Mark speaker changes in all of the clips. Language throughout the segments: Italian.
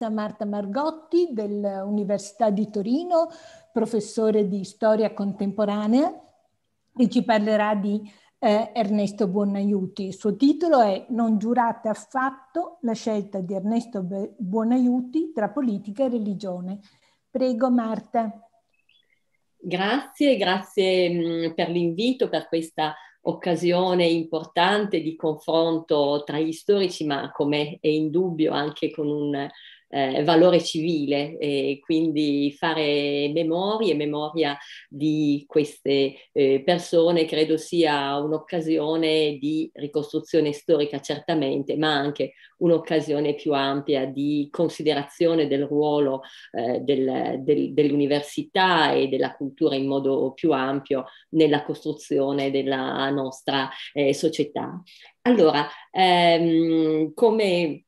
Speaker 1: da Marta Margotti dell'Università di Torino, professore di storia contemporanea, che ci parlerà di eh, Ernesto Buonaiuti. Il suo titolo è Non giurate affatto la scelta di Ernesto Buonaiuti tra politica e religione. Prego Marta.
Speaker 2: Grazie, grazie per l'invito, per questa occasione importante di confronto tra gli storici, ma come è indubbio anche con un eh, valore civile e quindi fare memoria, e memoria di queste eh, persone credo sia un'occasione di ricostruzione storica certamente, ma anche un'occasione più ampia di considerazione del ruolo eh, del, del, dell'università e della cultura in modo più ampio nella costruzione della nostra eh, società. Allora, ehm, come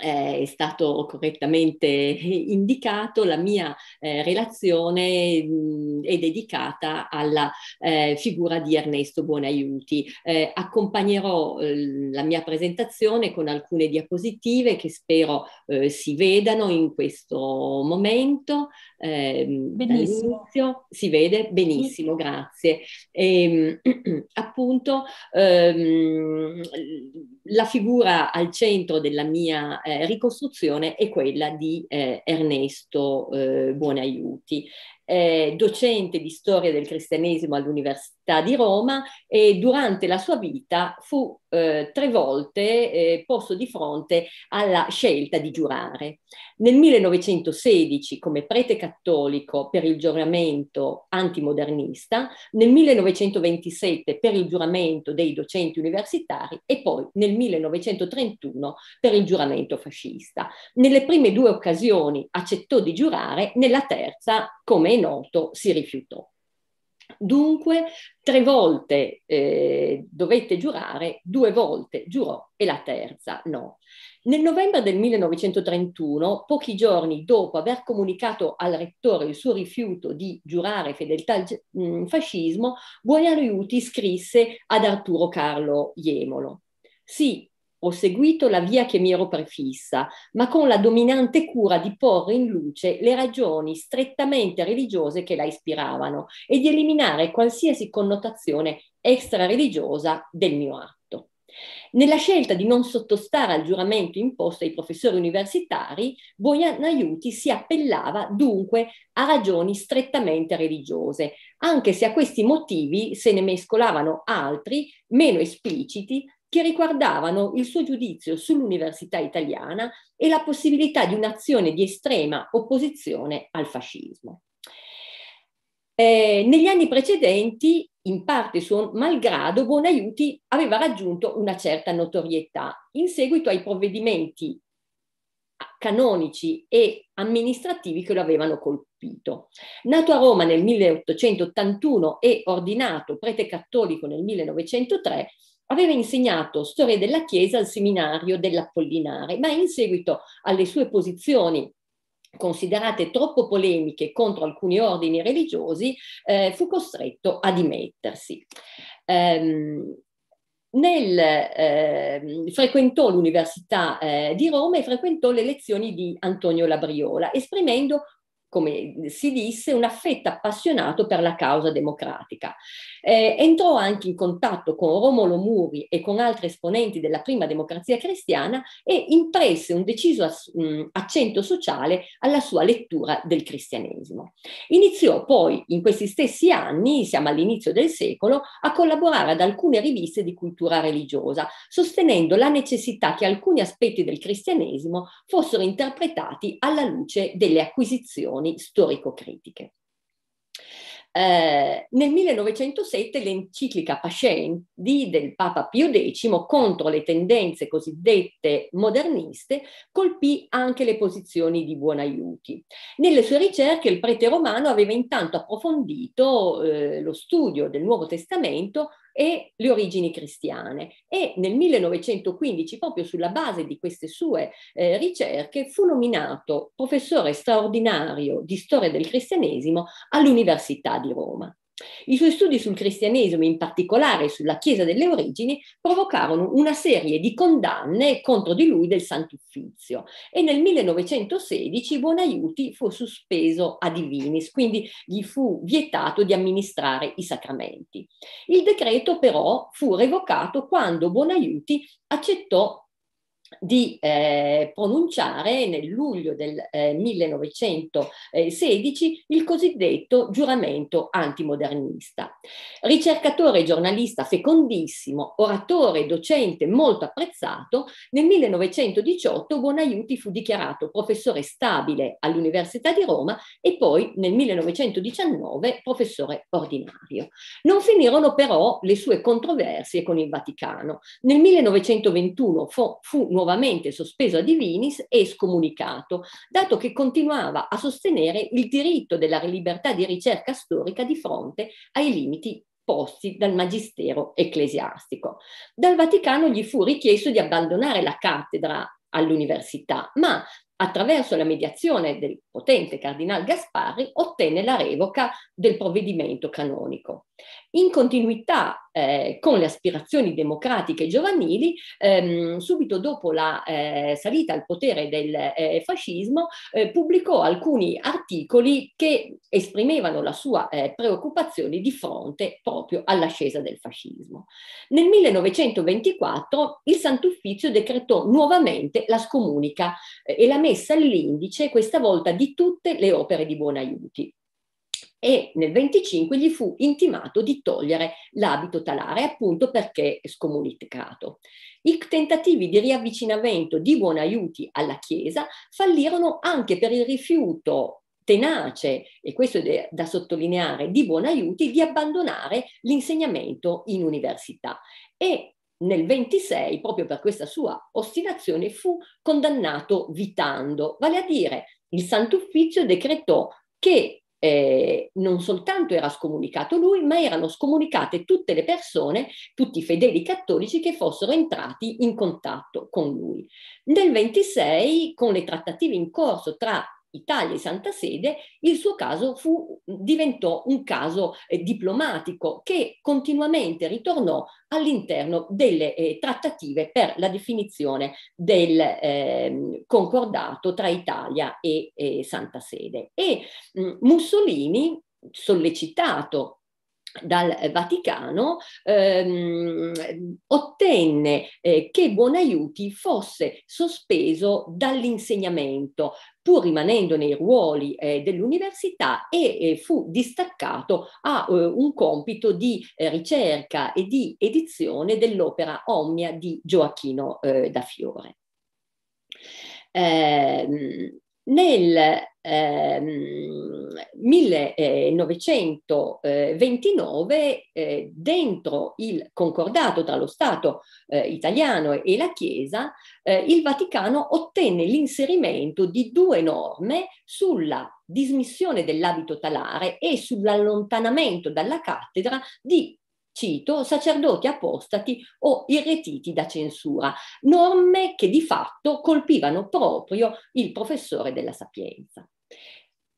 Speaker 2: eh, è stato correttamente indicato, la mia eh, relazione mh, mm, è dedicata alla eh, figura di Ernesto Buonaiuti. Eh, accompagnerò eh, la mia presentazione con alcune diapositive che spero eh, si vedano in questo momento. Ehm, benissimo. Si vede? Benissimo, grazie. E, ehm, appunto, ehm, la figura al centro della mia eh, ricostruzione è quella di eh, Ernesto eh, Buonaiuti eh, docente di storia del cristianesimo all'Università di Roma e durante la sua vita fu eh, tre volte eh, posto di fronte alla scelta di giurare. Nel 1916 come prete cattolico per il giuramento antimodernista, nel 1927 per il giuramento dei docenti universitari e poi nel 1931 per il giuramento fascista. Nelle prime due occasioni accettò di giurare, nella terza come noto si rifiutò. Dunque, tre volte eh, dovette giurare, due volte giurò e la terza no. Nel novembre del 1931, pochi giorni dopo aver comunicato al rettore il suo rifiuto di giurare fedeltà al mh, mm, fascismo, Buonaiuti scrisse ad Arturo Carlo Iemolo. Sì, ho seguito la via che mi ero prefissa, ma con la dominante cura di porre in luce le ragioni strettamente religiose che la ispiravano e di eliminare qualsiasi connotazione extra-religiosa del mio atto. Nella scelta di non sottostare al giuramento imposto ai professori universitari, Boianaiuti si appellava dunque a ragioni strettamente religiose, anche se a questi motivi se ne mescolavano altri meno espliciti che riguardavano il suo giudizio sull'università italiana e la possibilità di un'azione di estrema opposizione al fascismo. Eh, negli anni precedenti, in parte suo malgrado, Buonaiuti aveva raggiunto una certa notorietà in seguito ai provvedimenti canonici e amministrativi che lo avevano colpito. Nato a Roma nel 1881 e ordinato prete cattolico nel 1903, aveva insegnato storia della Chiesa al seminario dell'Appollinare, ma in seguito alle sue posizioni considerate troppo polemiche contro alcuni ordini religiosi, eh, fu costretto a dimettersi. Ehm, nel, eh, frequentò l'Università eh, di Roma e frequentò le lezioni di Antonio Labriola, esprimendo come si disse, un affetto appassionato per la causa democratica. Eh, entrò anche in contatto con Romolo Muri e con altri esponenti della prima democrazia cristiana e impresse un deciso ass- mh, mm, accento sociale alla sua lettura del cristianesimo. Iniziò poi in questi stessi anni, siamo all'inizio del secolo, a collaborare ad alcune riviste di cultura religiosa, sostenendo la necessità che alcuni aspetti del cristianesimo fossero interpretati alla luce delle acquisizioni posizioni storico-critiche. Eh, nel 1907 l'enciclica Pascendi del Papa Pio X contro le tendenze cosiddette moderniste colpì anche le posizioni di Buonaiuti. Nelle sue ricerche il prete romano aveva intanto approfondito eh, lo studio del Nuovo Testamento e le origini cristiane. E nel 1915, proprio sulla base di queste sue eh, ricerche, fu nominato professore straordinario di storia del cristianesimo all'Università di Roma. I suoi studi sul cristianesimo, in particolare sulla Chiesa delle origini, provocarono una serie di condanne contro di lui del Sant'Uffizio e nel 1916 Buonaiuti fu sospeso a divinis, quindi gli fu vietato di amministrare i sacramenti. Il decreto però fu revocato quando Buonaiuti accettò di eh, pronunciare nel luglio del eh, 1916 il cosiddetto giuramento antimodernista. Ricercatore e giornalista fecondissimo, oratore e docente molto apprezzato, nel 1918 Buonaiuti fu dichiarato professore stabile all'Università di Roma e poi nel 1919 professore ordinario. Non finirono però le sue controversie con il Vaticano. Nel 1921 fu, fu nuovamente sospeso a Divinis e scomunicato, dato che continuava a sostenere il diritto della libertà di ricerca storica di fronte ai limiti posti dal magistero ecclesiastico. Dal Vaticano gli fu richiesto di abbandonare la cattedra all'università, ma attraverso la mediazione del potente cardinal Gasparri ottenne la revoca del provvedimento canonico. In continuità eh, con le aspirazioni democratiche giovanili, ehm, subito dopo la eh, salita al potere del eh, fascismo, eh, pubblicò alcuni articoli che esprimevano la sua eh, preoccupazione di fronte proprio all'ascesa del fascismo. Nel 1924 il Sant'Uffizio decretò nuovamente la scomunica eh, e la messa all'indice, questa volta di tutte le opere di buon aiuti e nel 25 gli fu intimato di togliere l'abito talare appunto perché scomunicato. I tentativi di riavvicinamento di Buonaiuti alla Chiesa fallirono anche per il rifiuto tenace, e questo è da sottolineare, di Buonaiuti di abbandonare l'insegnamento in università. E nel 26, proprio per questa sua ostinazione, fu condannato vitando, vale a dire il Sant'Uffizio decretò che eh, non soltanto era scomunicato lui, ma erano scomunicate tutte le persone, tutti i fedeli cattolici che fossero entrati in contatto con lui. Nel 26, con le trattative in corso tra Italia e Santa Sede, il suo caso fu, diventò un caso eh, diplomatico che continuamente ritornò all'interno delle eh, trattative per la definizione del eh, concordato tra Italia e Santa Sede. E mh, Mussolini, sollecitato dal Vaticano, ehm, ottenne eh, che Buonaiuti fosse sospeso dall'insegnamento, pur rimanendo nei ruoli eh, dell'università e eh, fu distaccato a eh, un compito di eh, ricerca e di edizione dell'opera Omnia di Gioacchino eh, da Fiore. Eh, nel ehm, 1929, eh, dentro il concordato tra lo Stato eh, italiano e la Chiesa, eh, il Vaticano ottenne l'inserimento di due norme sulla dismissione dell'abito talare e sull'allontanamento dalla cattedra di cito, sacerdoti apostati o irretiti da censura, norme che di fatto colpivano proprio il professore della sapienza.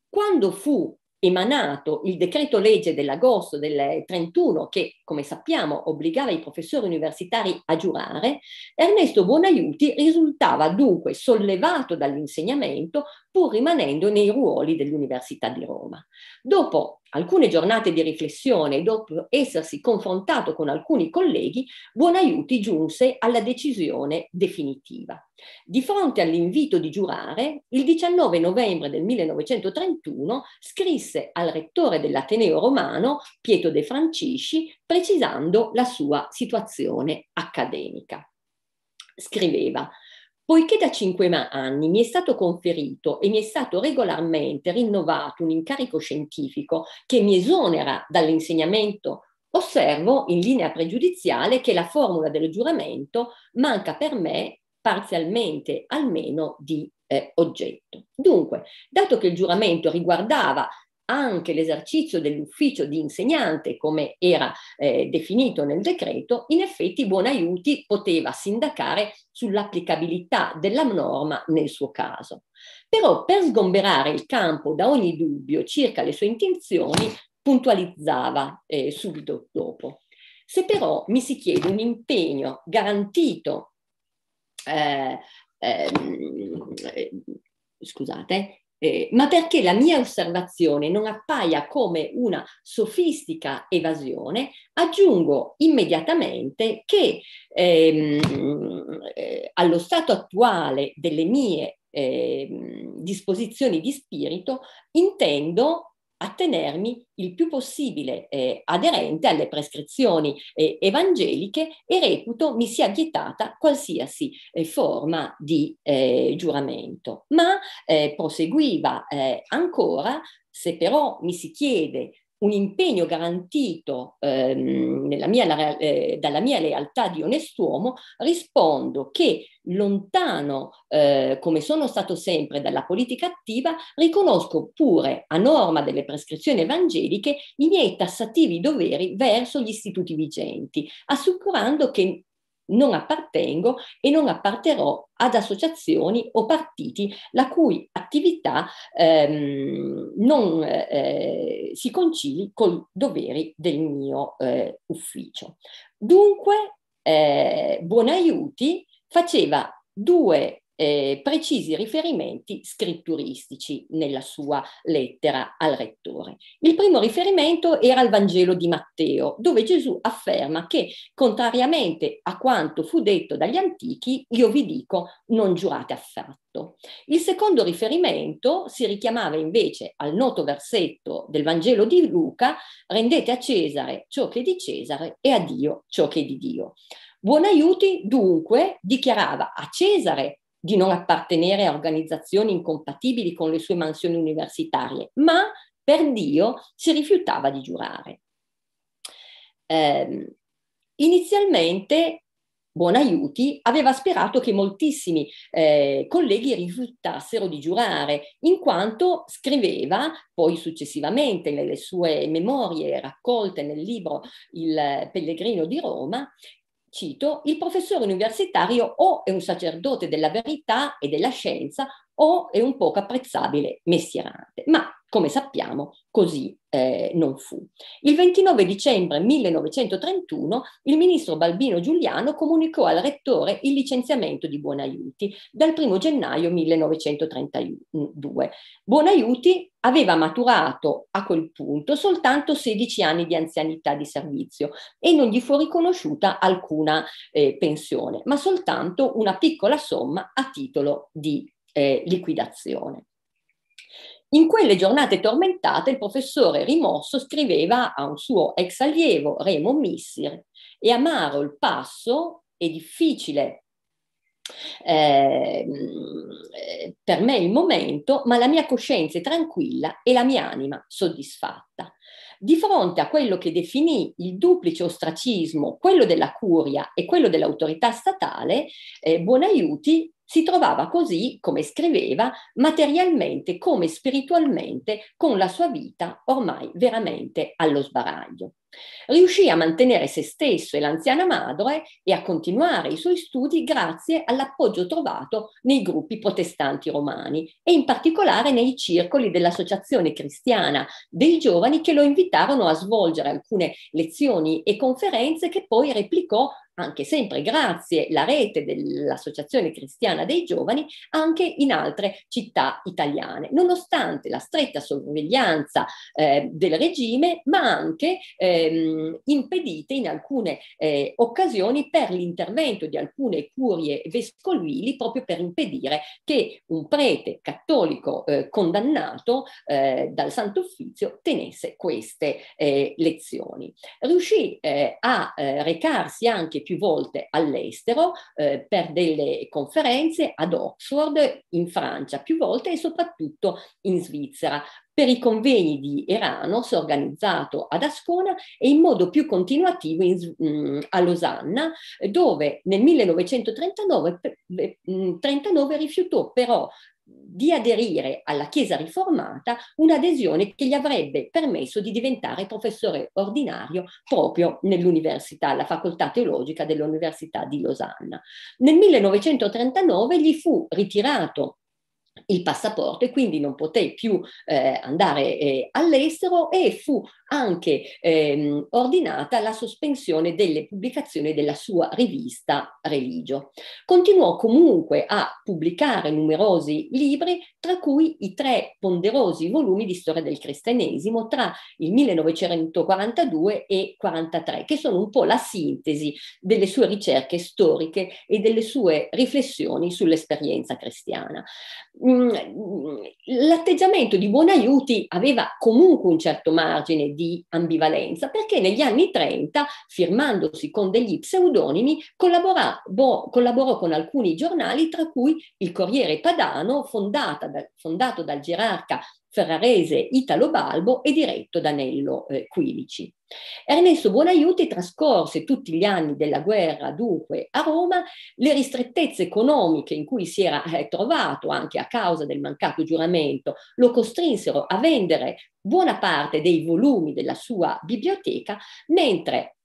Speaker 2: Quando fu emanato il decreto legge dell'agosto del 31 che, come sappiamo, obbligava i professori universitari a giurare, Ernesto Buonaiuti risultava dunque sollevato dall'insegnamento pur rimanendo nei ruoli dell'Università di Roma. Dopo alcune giornate di riflessione e dopo essersi confrontato con alcuni colleghi, Buonaiuti giunse alla decisione definitiva. Di fronte all'invito di giurare, il 19 novembre del 1931 scrisse al rettore dell'Ateneo romano, Pietro De Francisci, precisando la sua situazione accademica. Scriveva, Poiché da cinque anni mi è stato conferito e mi è stato regolarmente rinnovato un incarico scientifico che mi esonera dall'insegnamento, osservo in linea pregiudiziale che la formula del giuramento manca per me parzialmente almeno di eh, oggetto. Dunque, dato che il giuramento riguardava anche l'esercizio dell'ufficio di insegnante, come era eh, definito nel decreto, in effetti Buonaiuti poteva sindacare sull'applicabilità della norma nel suo caso. Però per sgomberare il campo da ogni dubbio circa le sue intenzioni, puntualizzava eh, subito dopo. Se però mi si chiede un impegno garantito eh, ehm, scusate, eh, ma perché la mia osservazione non appaia come una sofistica evasione, aggiungo immediatamente che ehm, eh, allo stato attuale delle mie ehm, disposizioni di spirito intendo attenermi il più possibile eh, aderente alle prescrizioni eh, evangeliche e reputo mi sia vietata qualsiasi eh, forma di eh, giuramento. Ma eh, proseguiva eh, ancora, se però mi si chiede un impegno garantito ehm, mia, eh, dalla mia lealtà di onest'uomo, rispondo che lontano eh, come sono stato sempre dalla politica attiva, riconosco pure, a norma delle prescrizioni evangeliche, i miei tassativi doveri verso gli istituti vigenti, assicurando che non appartengo e non apparterò ad associazioni o partiti la cui attività ehm, non eh, si concili con i doveri del mio eh, ufficio. Dunque, eh, Buonaiuti faceva due eh, precisi riferimenti scritturistici nella sua lettera al rettore. Il primo riferimento era al Vangelo di Matteo, dove Gesù afferma che, contrariamente a quanto fu detto dagli antichi, io vi dico non giurate affatto. Il secondo riferimento si richiamava invece al noto versetto del Vangelo di Luca, rendete a Cesare ciò che è di Cesare e a Dio ciò che è di Dio. Buonaiuti dunque dichiarava a Cesare di non appartenere a organizzazioni incompatibili con le sue mansioni universitarie, ma per Dio si rifiutava di giurare. Eh, inizialmente Buonaiuti aveva sperato che moltissimi eh, colleghi rifiutassero di giurare, in quanto scriveva poi successivamente nelle sue memorie raccolte nel libro Il pellegrino di Roma cito, il professore universitario o è un sacerdote della verità e della scienza o è un poco apprezzabile mestierante. Ma come sappiamo, così eh, non fu. Il 29 dicembre 1931 il ministro Balbino Giuliano comunicò al rettore il licenziamento di Buonaiuti dal 1 gennaio 1932. Buonaiuti aveva maturato a quel punto soltanto 16 anni di anzianità di servizio e non gli fu riconosciuta alcuna eh, pensione, ma soltanto una piccola somma a titolo di eh, liquidazione. In quelle giornate tormentate il professore Rimosso scriveva a un suo ex allievo, Remo Missir, è amaro il passo, è difficile eh, per me il momento, ma la mia coscienza è tranquilla e la mia anima soddisfatta. Di fronte a quello che definì il duplice ostracismo, quello della curia e quello dell'autorità statale, eh, Buonaiuti si trovava così, come scriveva, materialmente come spiritualmente con la sua vita ormai veramente allo sbaraglio. Riuscì a mantenere se stesso e l'anziana madre e a continuare i suoi studi grazie all'appoggio trovato nei gruppi protestanti romani e in particolare nei circoli dell'Associazione Cristiana dei Giovani che lo invitarono a svolgere alcune lezioni e conferenze che poi replicò anche sempre grazie alla rete dell'Associazione Cristiana dei Giovani, anche in altre città italiane, nonostante la stretta sorveglianza eh, del regime, ma anche ehm, impedite in alcune eh, occasioni per l'intervento di alcune curie vescovili proprio per impedire che un prete cattolico eh, condannato eh, dal Santo Uffizio tenesse queste eh, lezioni. Riuscì eh, a recarsi anche più volte all'estero eh, per delle conferenze ad Oxford, in Francia più volte e soprattutto in Svizzera per i convegni di Eranos organizzato ad Ascona e in modo più continuativo in, mh, mm, a Losanna, dove nel 1939 per, mm, rifiutò però di aderire alla Chiesa riformata un'adesione che gli avrebbe permesso di diventare professore ordinario proprio nell'università, alla facoltà teologica dell'Università di Losanna. Nel 1939 gli fu ritirato il passaporto e quindi non potei più eh, andare eh, all'estero e fu anche ehm, ordinata la sospensione delle pubblicazioni della sua rivista Religio. Continuò comunque a pubblicare numerosi libri, tra cui i tre ponderosi volumi di storia del cristianesimo tra il 1942 e 1943, che sono un po' la sintesi delle sue ricerche storiche e delle sue riflessioni sull'esperienza cristiana Mm, mm, l'atteggiamento di Buonaiuti aveva comunque un certo margine di ambivalenza perché negli anni 30, firmandosi con degli pseudonimi, bo, collaborò con alcuni giornali, tra cui il Corriere Padano, da, fondato dal gerarca ferrarese Italo Balbo e diretto da Nello eh, Quilici. Ernesto Buonaiuti trascorse tutti gli anni della guerra dunque a Roma, le ristrettezze economiche in cui si era eh, trovato anche a causa del mancato giuramento lo costrinsero a vendere buona parte dei volumi della sua biblioteca, mentre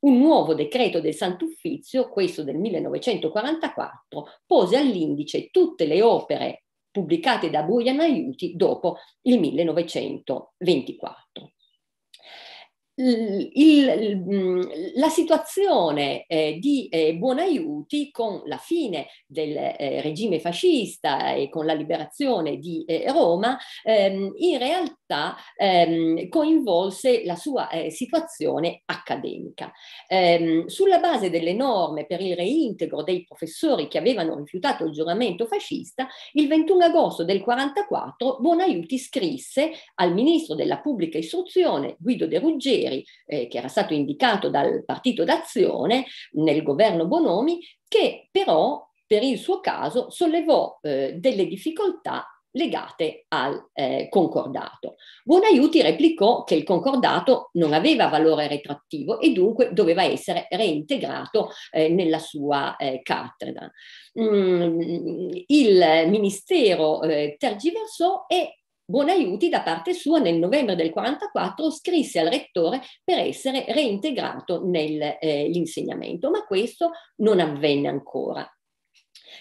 Speaker 2: un nuovo decreto del Sant'Uffizio, questo del 1944, pose all'indice tutte le opere pubblicate da Bujan Aiuti dopo il 1924 il, il, mm, la situazione eh, di eh, Buonaiuti con la fine del eh, regime fascista e con la liberazione di eh, Roma ehm, in realtà ehm, coinvolse la sua eh, situazione accademica. Ehm, sulla base delle norme per il reintegro dei professori che avevano rifiutato il giuramento fascista, il 21 agosto del 1944 Buonaiuti scrisse al ministro della pubblica istruzione Guido De Ruggeri Panzeri, eh, che era stato indicato dal Partito d'Azione nel governo Bonomi, che però per il suo caso sollevò eh, delle difficoltà legate al eh, concordato. Buonaiuti replicò che il concordato non aveva valore retrattivo e dunque doveva essere reintegrato eh, nella sua eh, cattedra. Mm, il ministero eh, tergiversò e Buonaiuti da parte sua nel novembre del 1944 scrisse al rettore per essere reintegrato nell'insegnamento, eh, ma questo non avvenne ancora.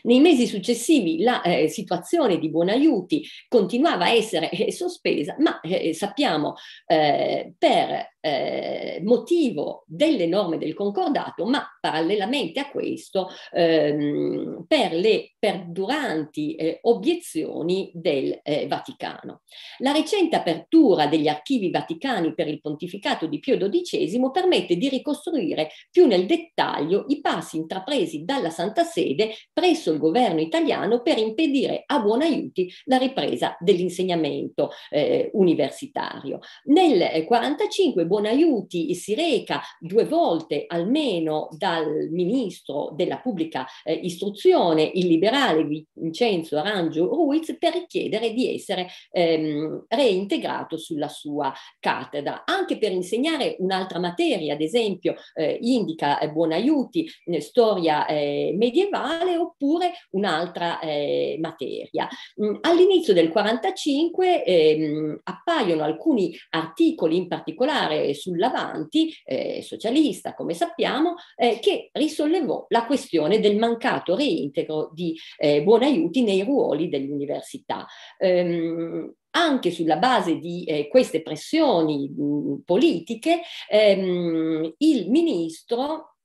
Speaker 2: Nei mesi successivi la eh, situazione di Buonaiuti continuava a essere eh, sospesa, ma eh, sappiamo eh, per eh, motivo delle norme del concordato, ma parallelamente a questo ehm, per le perduranti eh, obiezioni del eh, Vaticano. La recente apertura degli archivi vaticani per il pontificato di Pio XII permette di ricostruire più nel dettaglio i passi intrapresi dalla Santa Sede presso il governo italiano per impedire a buon aiuti la ripresa dell'insegnamento eh, universitario. Nel 1945 eh, Buonaiuti si reca due volte almeno dal ministro della pubblica eh, istruzione, il liberale Vincenzo Arangiu Ruiz, per chiedere di essere ehm, reintegrato sulla sua cattedra. Anche per insegnare un'altra materia, ad esempio, eh, indica eh, Buonaiuti eh, storia eh, medievale oppure un'altra eh, materia. Mm, all'inizio del 1945 ehm, appaiono alcuni articoli, in particolare eh, sull'avanti, eh, socialista come sappiamo, eh, che risollevò la questione del mancato reintegro di eh, buonaiuti nei ruoli dell'università. Ehm, anche sulla base di eh, queste pressioni mh, politiche, ehm, il ministro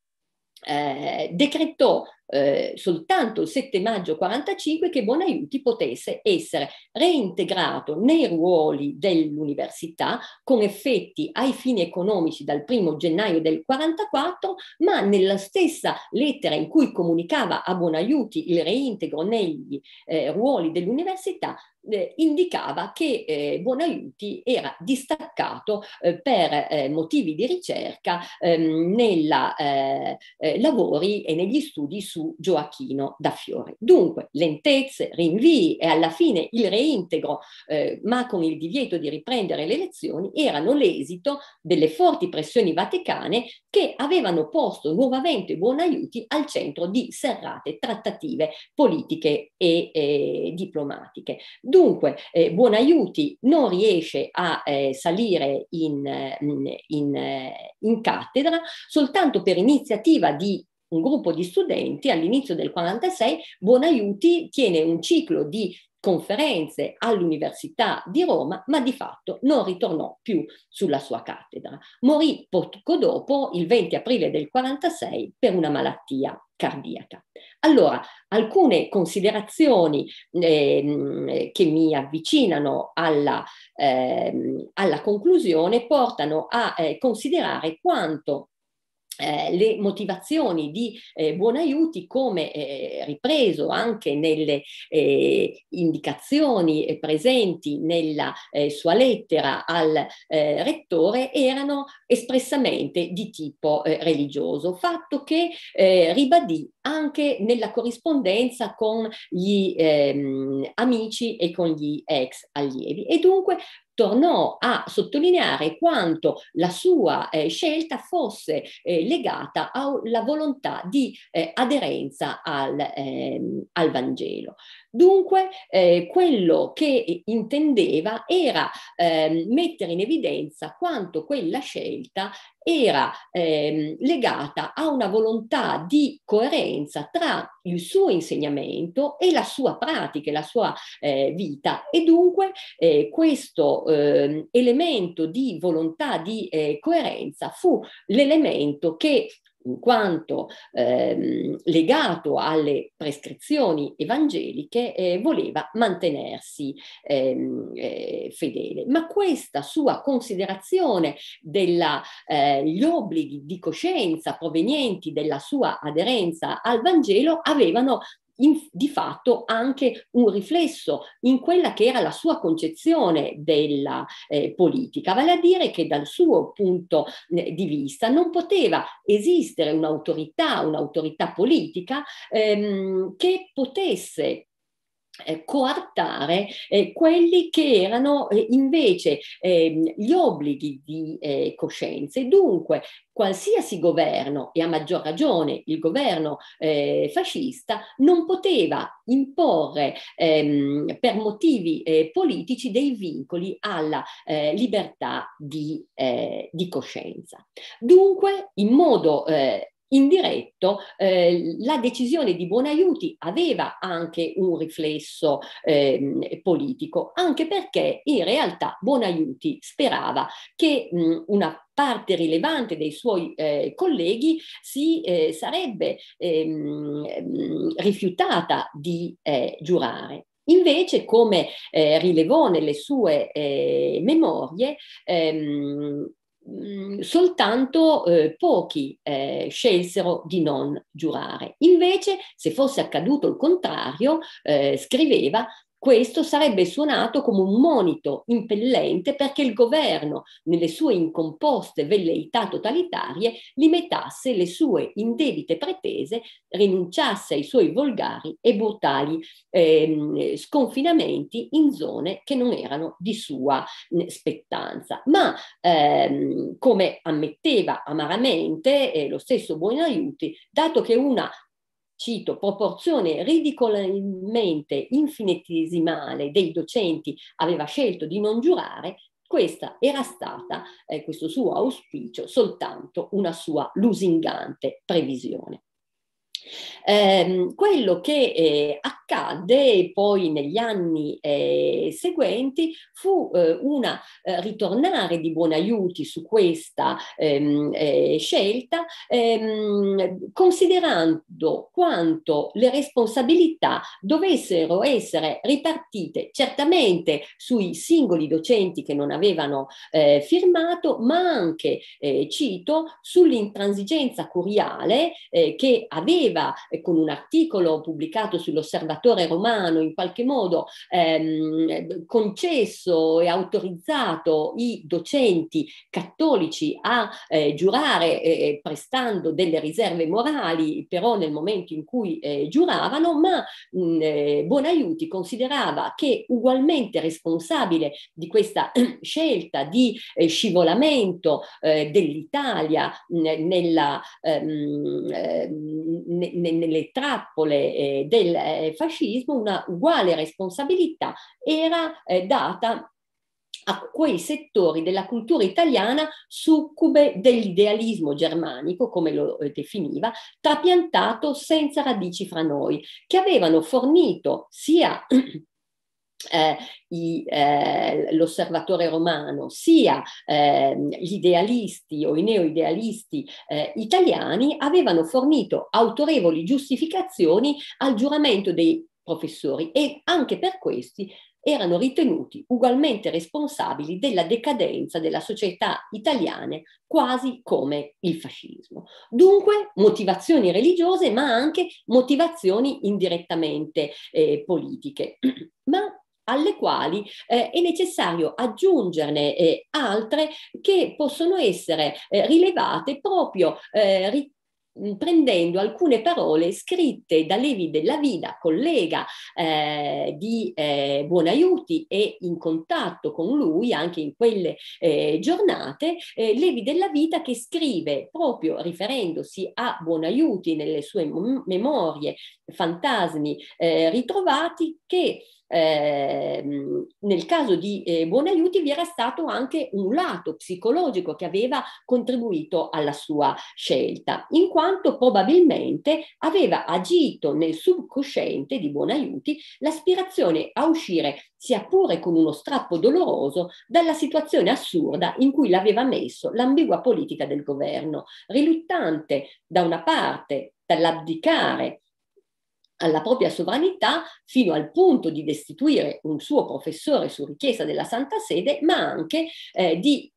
Speaker 2: eh, decretò eh, soltanto il 7 maggio 1945 che Buonaiuti potesse essere reintegrato nei ruoli dell'università con effetti ai fini economici dal 1 gennaio del 1944, ma nella stessa lettera in cui comunicava a Buonaiuti il reintegro negli eh, ruoli dell'università, eh, indicava che eh, Buonaiuti era distaccato eh, per eh, motivi di ricerca ehm, nei eh, lavori e negli studi su su Gioachino da Fiore. Dunque, lentezze, rinvii e alla fine il reintegro, eh, ma con il divieto di riprendere le elezioni, erano l'esito delle forti pressioni vaticane che avevano posto nuovamente Buonaiuti al centro di serrate trattative politiche e eh, diplomatiche. Dunque, eh, Buonaiuti non riesce a eh, salire in, mm, in, in, eh, in cattedra soltanto per iniziativa di un gruppo di studenti all'inizio del 1946, Buonaiuti tiene un ciclo di conferenze all'Università di Roma, ma di fatto non ritornò più sulla sua cattedra. Morì poco dopo, il 20 aprile del 1946, per una malattia cardiaca. Allora, alcune considerazioni ehm, che mi avvicinano alla, eh, alla conclusione portano a eh, considerare quanto eh, le motivazioni di eh, buon aiuti come eh, ripreso anche nelle eh, indicazioni eh, presenti nella eh, sua lettera al rettore erano espressamente di tipo religioso, fatto che ribadì anche nella corrispondenza con gli ehm, amici e con gli ex allievi e dunque tornò a sottolineare quanto la sua eh, scelta fosse eh, legata alla volontà di eh, aderenza al, ehm, al Vangelo. Dunque, eh, quello che intendeva era eh, mettere in evidenza quanto quella scelta era ehm, legata a una volontà di coerenza tra il suo insegnamento e la sua pratica e la sua eh, vita e dunque eh, questo eh, elemento di volontà di eh, coerenza fu l'elemento che in quanto ehm, legato alle prescrizioni evangeliche, eh, voleva mantenersi ehm, eh, fedele. Ma questa sua considerazione degli eh, obblighi di coscienza provenienti dalla sua aderenza al Vangelo avevano in, di fatto anche un riflesso in quella che era la sua concezione della eh, politica, vale a dire che dal suo punto eh, di vista non poteva esistere un'autorità, un'autorità politica ehm, che potesse eh, coartare eh, quelli che erano eh, invece ehm, gli obblighi di eh, coscienza e dunque qualsiasi governo, e a maggior ragione il governo eh, fascista, non poteva imporre ehm, per motivi eh, politici dei vincoli alla eh, libertà di, eh, di, coscienza. Dunque, in modo indiretto eh, la decisione di Buonaiuti aveva anche un riflesso eh, politico, anche perché in realtà Buonaiuti sperava che mh, una parte rilevante dei suoi eh, colleghi si eh, sarebbe ehm, rifiutata di eh, giurare. Invece, come eh, rilevò nelle sue eh, memorie, ehm, Mm, soltanto eh, pochi eh, scelsero di non giurare. Invece, se fosse accaduto il contrario, eh, scriveva, questo sarebbe suonato come un monito impellente perché il governo, nelle sue incomposte velleità totalitarie, limitasse le sue indebite pretese, rinunciasse ai suoi volgari e brutali eh, sconfinamenti in zone che non erano di sua spettanza. Ma ehm, come ammetteva amaramente eh, lo stesso Buonaiuti, dato che una cito, proporzione ridicolamente infinitesimale dei docenti aveva scelto di non giurare, questa era stata, eh, questo suo auspicio, soltanto una sua lusingante previsione. Eh, quello che eh, accadde poi negli anni eh, seguenti fu eh, una eh, ritornare di buon aiuti su questa ehm, eh, scelta, ehm, considerando quanto le responsabilità dovessero essere ripartite certamente sui singoli docenti che non avevano firmato, ma anche, cito, sull'intransigenza curiale che aveva aveva con un articolo pubblicato sull'osservatore romano in qualche modo ehm, concesso e autorizzato i docenti cattolici a eh, giurare eh, eh prestando delle riserve morali però nel momento in cui eh, giuravano, ma mh, mm, eh, Bonaiuti considerava che ugualmente responsabile di questa scelta di eh, scivolamento dell'Italia mm, nella, ehm, ehm ne, nelle trappole eh, del eh, fascismo una uguale responsabilità era eh, data a quei settori della cultura italiana succube dell'idealismo germanico, come lo eh, definiva, trapiantato senza radici fra noi, che avevano fornito sia eh, i, eh, l'osservatore romano, sia eh, gli idealisti o i neoidealisti eh, italiani avevano fornito autorevoli giustificazioni al giuramento dei professori e anche per questi erano ritenuti ugualmente responsabili della decadenza della società italiana, quasi come il fascismo. Dunque motivazioni religiose, ma anche motivazioni indirettamente eh, politiche. ma alle quali eh, è necessario aggiungerne eh, altre che possono essere eh, rilevate proprio eh, mm, prendendo alcune parole scritte da Levi della Vida, collega eh, di eh, Buonaiuti e in contatto con lui anche in quelle eh, giornate, eh, Levi della Vida che scrive proprio riferendosi a Buonaiuti nelle sue memorie fantasmi eh, ritrovati che Ehm, nel caso di eh, Buonaiuti vi era stato anche un lato psicologico che aveva contribuito alla sua scelta, in quanto probabilmente aveva agito nel subconsciente di Buonaiuti l'aspirazione a uscire, sia pure con uno strappo doloroso, dalla situazione assurda in cui l'aveva messo l'ambigua politica del governo, riluttante da una parte dall'abdicare alla propria sovranità fino al punto di destituire un suo professore su richiesta della Santa Sede, ma anche eh, di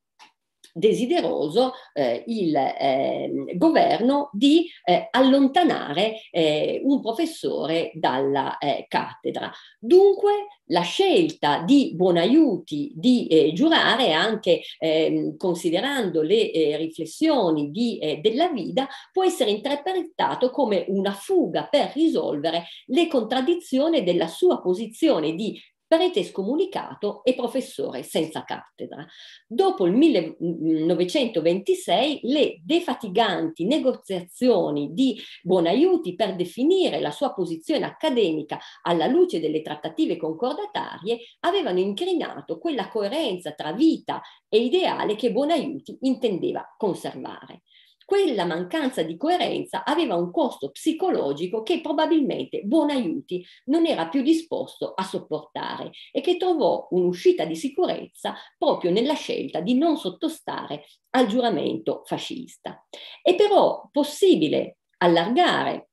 Speaker 2: desideroso eh, il eh, governo di eh, allontanare eh, un professore dalla eh, cattedra. Dunque la scelta di Buonaiuti di eh, giurare, anche ehm, considerando le riflessioni di, della vita, può essere interpretato come una fuga per risolvere le contraddizioni della sua posizione di prete scomunicato e professore senza cattedra. Dopo il 1926 mm, le defatiganti negoziazioni di Buonaiuti per definire la sua posizione accademica alla luce delle trattative concordatarie avevano incrinato quella coerenza tra vita e ideale che Buonaiuti intendeva conservare quella mancanza di coerenza aveva un costo psicologico che probabilmente Buonaiuti non era più disposto a sopportare e che trovò un'uscita di sicurezza proprio nella scelta di non sottostare al giuramento fascista. È però possibile allargare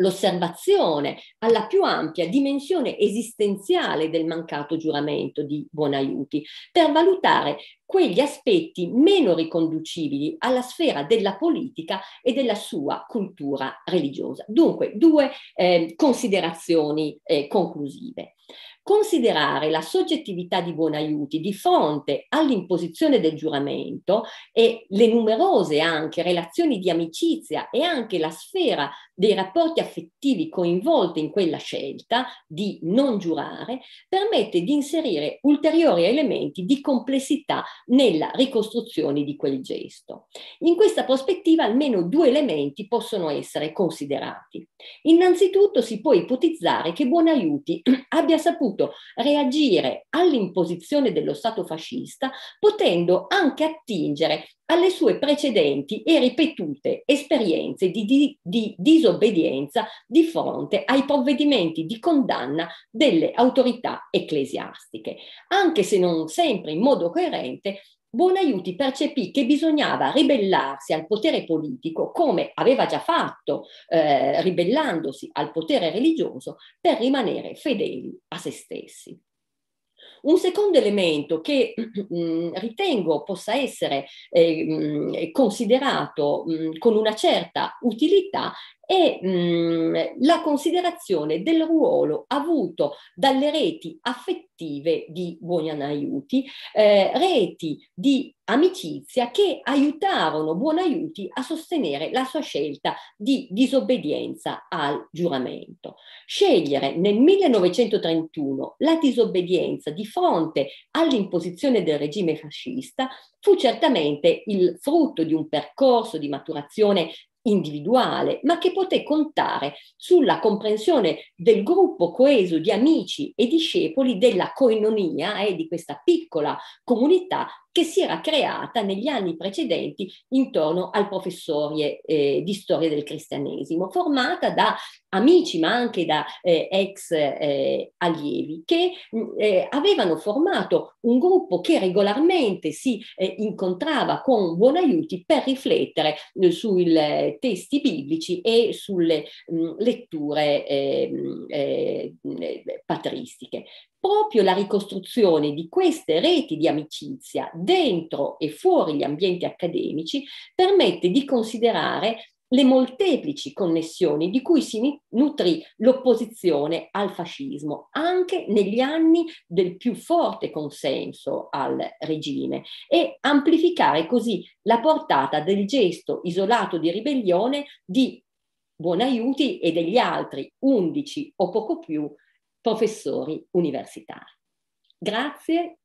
Speaker 2: l'osservazione alla più ampia dimensione esistenziale del mancato giuramento di Buonaiuti, per valutare quegli aspetti meno riconducibili alla sfera della politica e della sua cultura religiosa. Dunque, due eh, considerazioni eh, conclusive. Considerare la soggettività di Buonaiuti di fronte all'imposizione del giuramento e le numerose anche relazioni di amicizia e anche la sfera dei rapporti affettivi coinvolte in quella scelta di non giurare permette di inserire ulteriori elementi di complessità nella ricostruzione di quel gesto. In questa prospettiva almeno due elementi possono essere considerati. Innanzitutto si può ipotizzare che Buonaiuti abbia ha saputo reagire all'imposizione dello Stato fascista, potendo anche attingere alle sue precedenti e ripetute esperienze di, di, di disobbedienza di fronte ai provvedimenti di condanna delle autorità ecclesiastiche, anche se non sempre in modo coerente Buonaiuti percepì che bisognava ribellarsi al potere politico come aveva già fatto eh, ribellandosi al potere religioso per rimanere fedeli a se stessi. Un secondo elemento che mm, ritengo possa essere eh, mm, considerato mm, con una certa utilità e mh, mm, la considerazione del ruolo avuto dalle reti affettive di Buonaiuti, eh, reti di amicizia che aiutarono Buonaiuti a sostenere la sua scelta di disobbedienza al giuramento. Scegliere nel 1931 la disobbedienza di fronte all'imposizione del regime fascista fu certamente il frutto di un percorso di maturazione individuale, ma che poté contare sulla comprensione del gruppo coeso di amici e discepoli della coinonia e eh, di questa piccola comunità che si era creata negli anni precedenti intorno al professorio eh, di storia del cristianesimo, formata da amici ma anche da eh, ex eh, allievi che mm, eh, avevano formato un gruppo che regolarmente si eh, incontrava con buon aiuti per riflettere eh, sui eh, testi biblici e sulle mh, mm, letture ehm, patristiche proprio la ricostruzione di queste reti di amicizia dentro e fuori gli ambienti accademici permette di considerare le molteplici connessioni di cui si nutrì l'opposizione al fascismo, anche negli anni del più forte consenso al regime, e amplificare così la portata del gesto isolato di ribellione di Buonaiuti e degli altri 11 o poco più professori universitari. Grazie,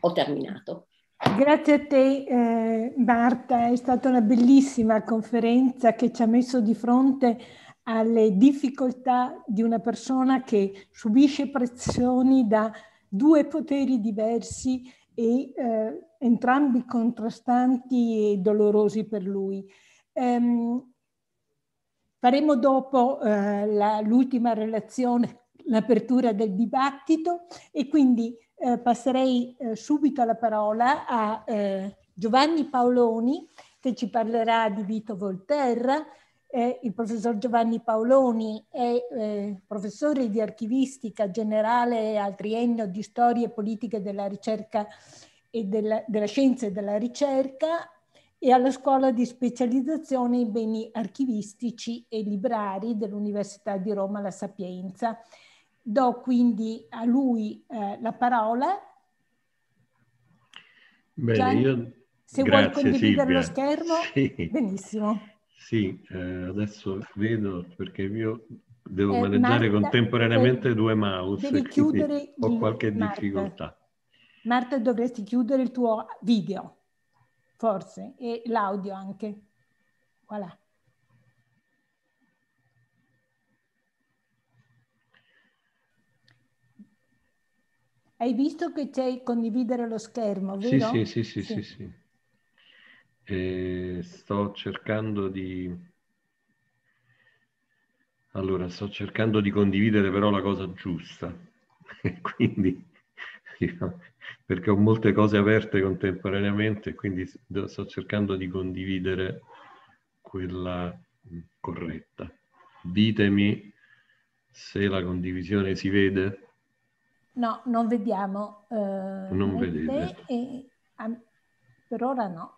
Speaker 2: ho terminato.
Speaker 1: Grazie a te eh, Marta, è stata una bellissima conferenza che ci ha messo di fronte alle difficoltà di una persona che subisce pressioni da due poteri diversi e eh, entrambi contrastanti e dolorosi per lui. Um, Faremo dopo eh, l'ultima relazione, l'apertura del dibattito e quindi eh, passerei eh, subito la parola a eh, Giovanni Paoloni che ci parlerà di Vito Volterra. Eh, il professor Giovanni Paoloni è eh, professore di archivistica generale al triennio di storia e politica della ricerca e della, della scienza e della ricerca e alla scuola di specializzazione in beni archivistici e librari dell'Università di Roma La Sapienza. Do quindi a lui eh, la parola.
Speaker 3: Bene, Gian, io... Se Grazie, vuoi condividere Silvia. lo schermo, sì.
Speaker 1: benissimo.
Speaker 3: Sì, eh, adesso vedo perché io devo eh, maneggiare Marta, contemporaneamente per... due mouse. Devi chiudere ho qualche Marta. difficoltà.
Speaker 1: Marta, dovresti chiudere il tuo video forse, e l'audio anche. Voilà. Hai visto che c'è il condividere lo schermo, vero? Sì, sì, sì, sì, sì.
Speaker 3: sì. Eh, sto cercando di... Allora, sto cercando di condividere però la cosa giusta. Quindi, perché ho molte cose aperte contemporaneamente, e quindi sto cercando di condividere quella mm, corretta. Ditemi se la condivisione si vede.
Speaker 1: No, non vediamo. Eh, non vedete. E, a, per ora no.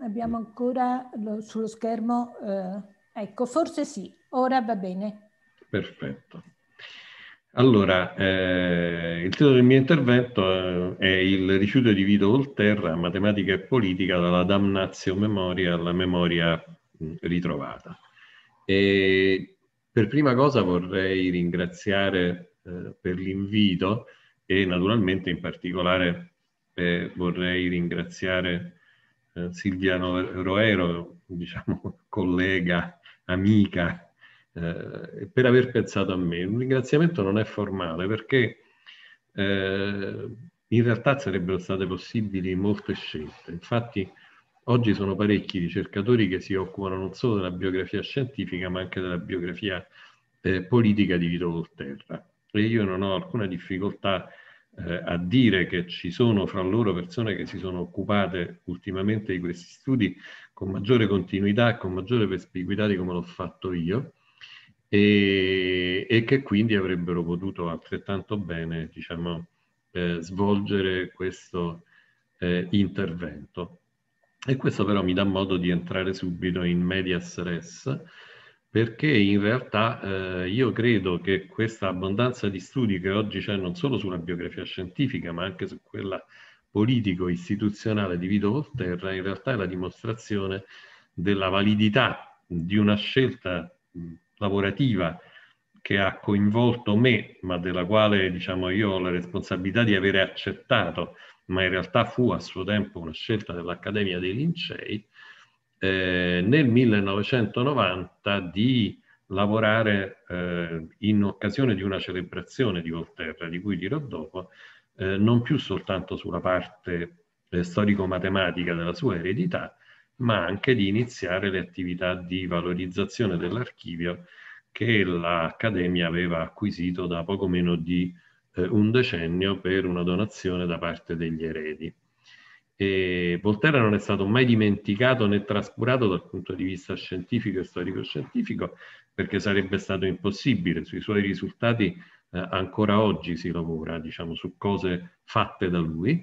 Speaker 1: Abbiamo ancora lo, sullo schermo. Eh, ecco, forse sì. Ora va bene.
Speaker 3: Perfetto. Allora, eh, il titolo del mio intervento eh, è Il rifiuto di Vito Volterra, matematica e politica, dalla damnatio memoria alla memoria mm, ritrovata. E per prima cosa vorrei ringraziare eh, per l'invito e naturalmente in particolare eh, vorrei ringraziare eh, Silviano Roero, diciamo collega, amica, eh, per aver pensato a me. Un ringraziamento non è formale perché eh, in realtà sarebbero state possibili molte scelte. Infatti oggi sono parecchi ricercatori che si occupano non solo della biografia scientifica ma anche della biografia eh, politica di Vito Volterra. E io non ho alcuna difficoltà eh, a dire che ci sono fra loro persone che si sono occupate ultimamente di questi studi con maggiore continuità, con maggiore perspicuità di come l'ho fatto io, e, e che quindi avrebbero potuto altrettanto bene diciamo, eh, svolgere questo eh, intervento. E questo però mi dà modo di entrare subito in medias res, perché in realtà eh, io credo che questa abbondanza di studi che oggi c'è non solo sulla biografia scientifica, ma anche su quella politico-istituzionale di Vito Volterra, in realtà è la dimostrazione della validità di una scelta lavorativa che ha coinvolto me, ma della quale diciamo, io ho la responsabilità di avere accettato, ma in realtà fu a suo tempo una scelta dell'Accademia dei Lincei, eh, nel 1990 di lavorare eh, in occasione di una celebrazione di Volterra, di cui dirò dopo, eh, non più soltanto sulla parte eh, storico-matematica della sua eredità, ma anche di iniziare le attività di valorizzazione dell'archivio che l'Accademia aveva acquisito da poco meno di eh, un decennio per una donazione da parte degli eredi. E Volterra non è stato mai dimenticato né trascurato dal punto di vista scientifico e storico-scientifico perché sarebbe stato impossibile. Sui suoi risultati eh, ancora oggi si lavora, diciamo, su cose fatte da lui,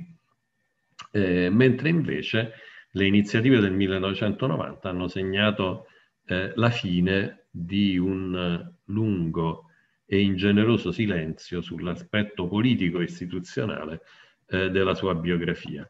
Speaker 3: eh, mentre invece le iniziative del 1990 hanno segnato eh, la fine di un eh, lungo e ingeneroso silenzio sull'aspetto politico e istituzionale eh, della sua biografia.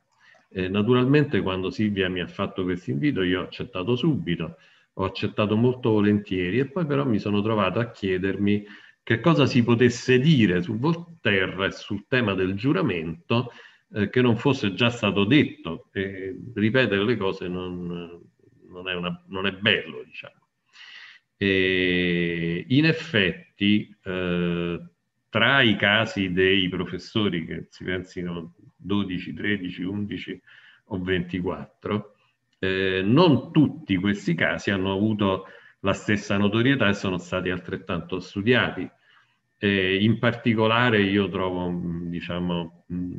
Speaker 3: Eh, naturalmente quando Silvia mi ha fatto questo invito io ho accettato subito, ho accettato molto volentieri e poi però mi sono trovato a chiedermi che cosa si potesse dire su Volterra e sul tema del giuramento eh, che non fosse già stato detto. E ripetere le cose non, non, è, una, non è, bello, diciamo. E in effetti, eh, tra i casi dei professori che si pensino 12, 13, 11 o 24, eh, non tutti questi casi hanno avuto la stessa notorietà e sono stati altrettanto studiati. Eh, in particolare io trovo, diciamo, mh,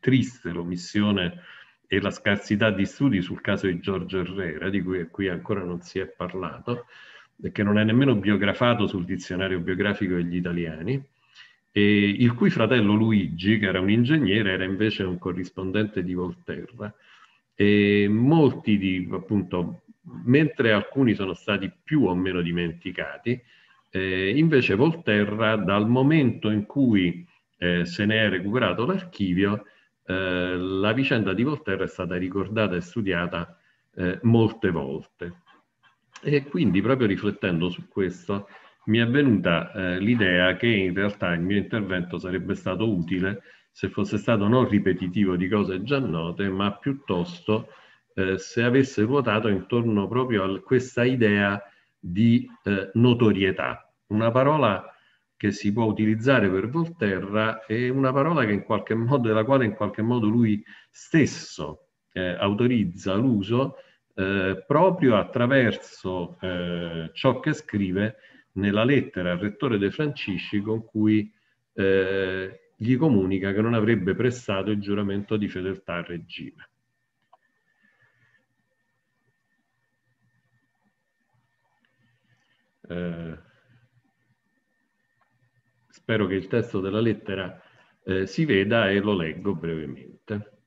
Speaker 3: triste l'omissione e la scarsità di studi sul caso di Giorgio Herrera, di cui qui ancora non si è parlato, e che non è nemmeno biografato sul dizionario biografico degli italiani, e il cui fratello Luigi, che era un ingegnere, era invece un corrispondente di Volterra. E molti di, appunto, mentre alcuni sono stati più o meno dimenticati, eh, invece Volterra dal momento in cui eh, se ne è recuperato l'archivio, eh, la vicenda di Volterra è stata ricordata e studiata eh, molte volte. E quindi proprio riflettendo su questo mi è venuta eh, l'idea che in realtà il mio intervento sarebbe stato utile se fosse stato non ripetitivo di cose già note, ma piuttosto eh, se avesse ruotato intorno proprio a questa idea di eh, notorietà. Una parola che si può utilizzare per Volterra è una parola che in qualche modo, della quale in qualche modo lui stesso eh, autorizza l'uso eh, proprio attraverso eh, ciò che scrive nella lettera al rettore De Francisci con cui eh, gli comunica che non avrebbe prestato il giuramento di fedeltà al regime. Eh, Spero che il testo della lettera eh, si veda e lo leggo brevemente.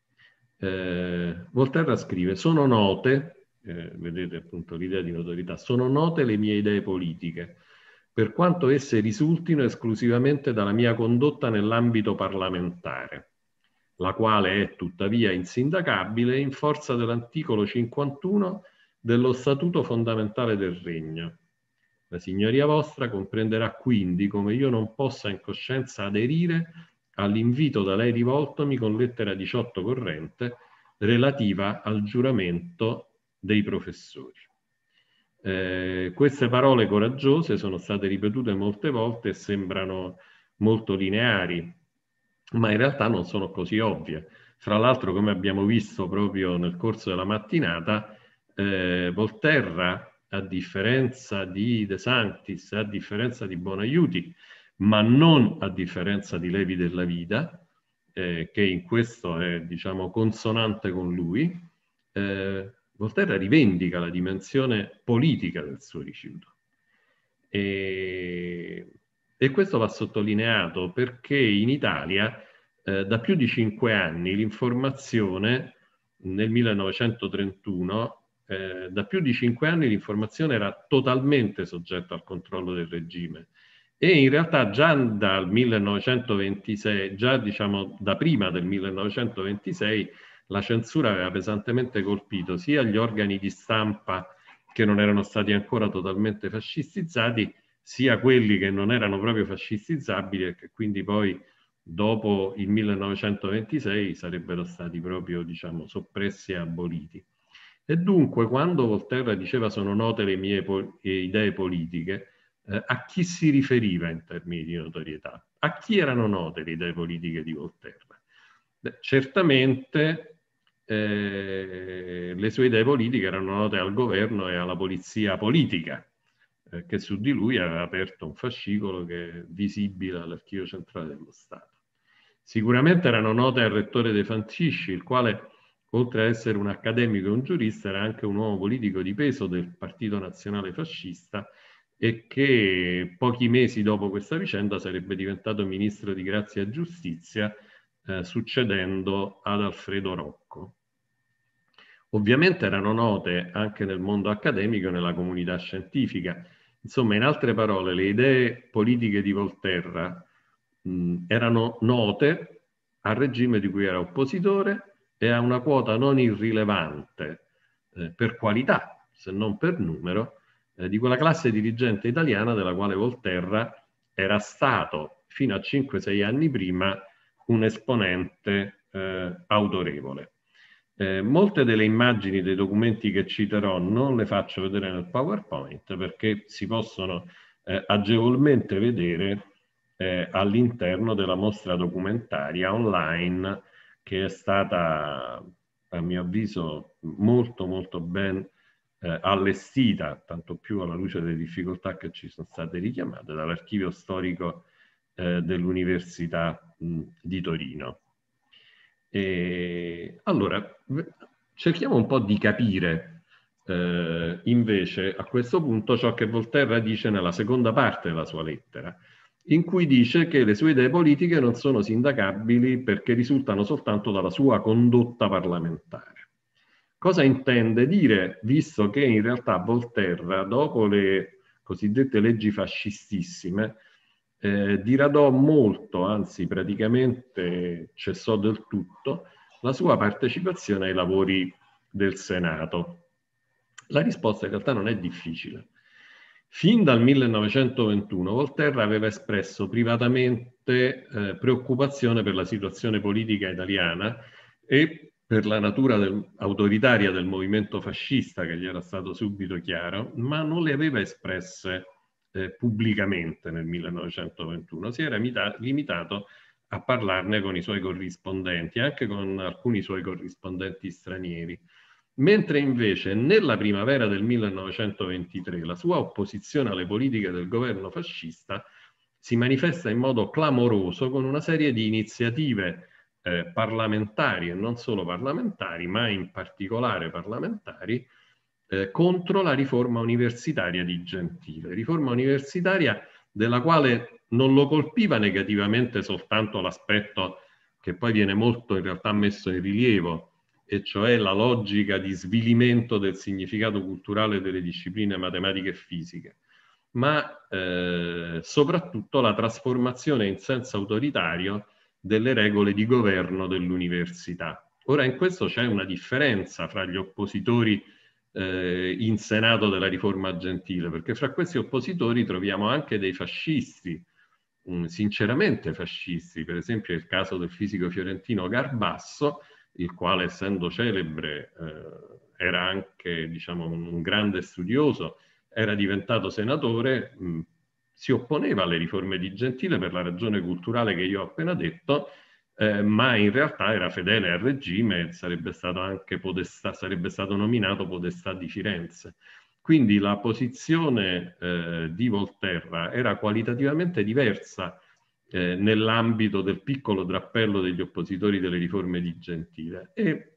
Speaker 3: Eh, Volterra scrive, sono note, eh, vedete appunto l'idea di notorietà, sono note le mie idee politiche, per quanto esse risultino esclusivamente dalla mia condotta nell'ambito parlamentare, la quale è tuttavia insindacabile in forza dell'articolo 51 dello Statuto fondamentale del Regno, la Signoria vostra comprenderà quindi come io non possa in coscienza aderire all'invito da lei rivoltomi con lettera 18 corrente relativa al giuramento dei professori. Eh, queste parole coraggiose sono state ripetute molte volte e sembrano molto lineari, ma in realtà non sono così ovvie. Fra l'altro, come abbiamo visto proprio nel corso della mattinata, eh, Volterra a differenza di De Sanctis, a differenza di Bonaiuti, ma non a differenza di Levi della Vida, eh, che in questo è diciamo, consonante con lui, eh, Volterra rivendica la dimensione politica del suo rifiuto. E, e questo va sottolineato perché in Italia eh, da più di cinque anni l'informazione nel 1931 eh, da più di cinque anni l'informazione era totalmente soggetta al controllo del regime e in realtà già dal 1926, già diciamo da prima del 1926, la censura aveva pesantemente colpito sia gli organi di stampa che non erano stati ancora totalmente fascistizzati, sia quelli che non erano proprio fascistizzabili e che quindi poi dopo il 1926 sarebbero stati proprio diciamo, soppressi e aboliti. E dunque, quando Volterra diceva sono note le mie po- idee politiche, eh, a chi si riferiva in termini di notorietà? A chi erano note le idee politiche di Volterra? Beh, certamente eh, le sue idee politiche erano note al governo e alla polizia politica, eh, che su di lui aveva aperto un fascicolo che è visibile all'archivio centrale dello Stato. Sicuramente erano note al rettore De Francisci, il quale oltre ad essere un accademico e un giurista, era anche un uomo politico di peso del Partito Nazionale Fascista e che pochi mesi dopo questa vicenda sarebbe diventato ministro di Grazia e Giustizia, eh, succedendo ad Alfredo Rocco. Ovviamente erano note anche nel mondo accademico e nella comunità scientifica. Insomma, in altre parole, le idee politiche di Volterra mh, erano note al regime di cui era oppositore e ha una quota non irrilevante eh, per qualità, se non per numero, eh, di quella classe dirigente italiana della quale Volterra era stato fino a 5-6 anni prima un esponente eh, autorevole. Eh, molte delle immagini dei documenti che citerò non le faccio vedere nel PowerPoint perché si possono eh, agevolmente vedere eh, all'interno della mostra documentaria online che è stata, a mio avviso, molto molto ben eh, allestita, tanto più alla luce delle difficoltà che ci sono state richiamate dall'archivio storico eh, dell'Università mh, di Torino. E, allora, cerchiamo un po' di capire eh, invece a questo punto ciò che Volterra dice nella seconda parte della sua lettera, in cui dice che le sue idee politiche non sono sindacabili perché risultano soltanto dalla sua condotta parlamentare. Cosa intende dire, visto che in realtà Volterra, dopo le cosiddette leggi fascistissime, eh, diradò molto, anzi praticamente cessò del tutto, la sua partecipazione ai lavori del Senato. La risposta in realtà non è difficile Fin dal 1921 Volterra aveva espresso privatamente eh, preoccupazione per la situazione politica italiana e per la natura del, autoritaria del movimento fascista che gli era stato subito chiaro, ma non le aveva espresse eh, pubblicamente nel 1921, si era mita- limitato a parlarne con i suoi corrispondenti, anche con alcuni suoi corrispondenti stranieri mentre invece nella primavera del 1923 la sua opposizione alle politiche del governo fascista si manifesta in modo clamoroso con una serie di iniziative eh, parlamentari e non solo parlamentari, ma in particolare parlamentari, eh, contro la riforma universitaria di Gentile. Riforma universitaria della quale non lo colpiva negativamente soltanto l'aspetto che poi viene molto in realtà messo in rilievo e cioè la logica di svilimento del significato culturale delle discipline matematiche e fisiche, ma eh, soprattutto la trasformazione in senso autoritario delle regole di governo dell'università. Ora in questo c'è una differenza fra gli oppositori eh, in Senato della riforma gentile, perché fra questi oppositori troviamo anche dei fascisti, mh, mm, sinceramente fascisti, per esempio il caso del fisico fiorentino Garbasso, il quale essendo celebre eh, era anche diciamo, un grande studioso, era diventato senatore, mh, mm, si opponeva alle riforme di Gentile per la ragione culturale che io ho appena detto, eh, ma in realtà era fedele al regime e sarebbe stato anche podestà, sarebbe stato nominato podestà di Firenze. Quindi la posizione eh, di Volterra era qualitativamente diversa eh, nell'ambito del piccolo drappello degli oppositori delle riforme di Gentile. E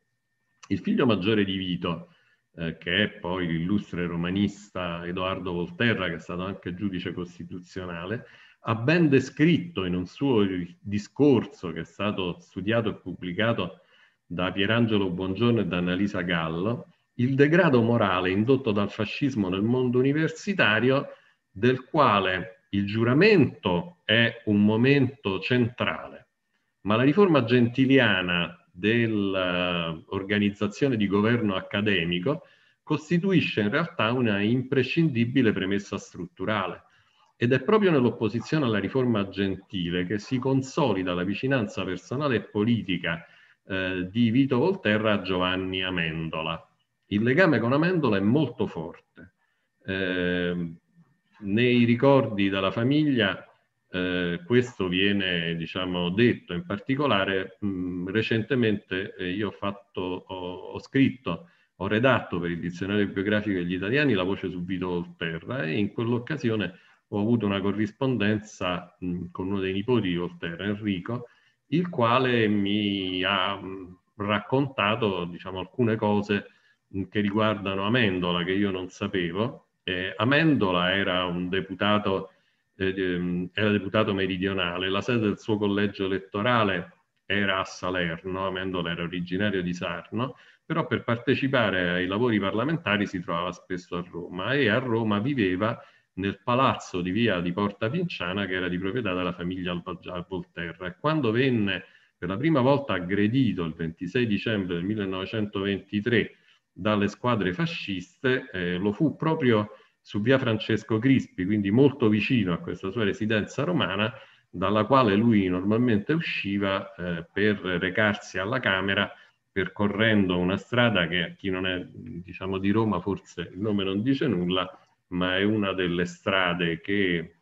Speaker 3: il figlio maggiore di Vito, eh, che è poi l'illustre romanista Edoardo Volterra, che è stato anche giudice costituzionale, ha ben descritto in un suo discorso che è stato studiato e pubblicato da Pierangelo Buongiorno e da Annalisa Gallo, il degrado morale indotto dal fascismo nel mondo universitario, del quale il giuramento è un momento centrale, ma la riforma gentiliana dell'organizzazione di governo accademico costituisce in realtà una imprescindibile premessa strutturale. Ed è proprio nell'opposizione alla riforma gentile che si consolida la vicinanza personale e politica eh, di Vito Volterra a Giovanni Amendola. Il legame con Amendola è molto forte. Eh, nei ricordi dalla famiglia eh, questo viene diciamo, detto, in particolare mh, mm, recentemente eh, io ho, fatto, ho, ho, scritto, ho redatto per il dizionario biografico degli italiani La voce su Vito Volterra e in quell'occasione ho avuto una corrispondenza mh, mm, con uno dei nipoti di Volterra, Enrico, il quale mi ha mh, mm, raccontato diciamo, alcune cose che riguardano Amendola che io non sapevo eh, Amendola era un deputato, eh, ehm, era deputato meridionale, la sede del suo collegio elettorale era a Salerno, Amendola era originario di Sarno, però per partecipare ai lavori parlamentari si trovava spesso a Roma e a Roma viveva nel palazzo di via di Porta Vinciana che era di proprietà della famiglia Volterra. E quando venne per la prima volta aggredito il 26 dicembre del 1923 dalle squadre fasciste, eh, lo fu proprio su via Francesco Crispi, quindi molto vicino a questa sua residenza romana, dalla quale lui normalmente usciva eh, per recarsi alla Camera percorrendo una strada che a chi non è diciamo, di Roma forse il nome non dice nulla, ma è una delle strade che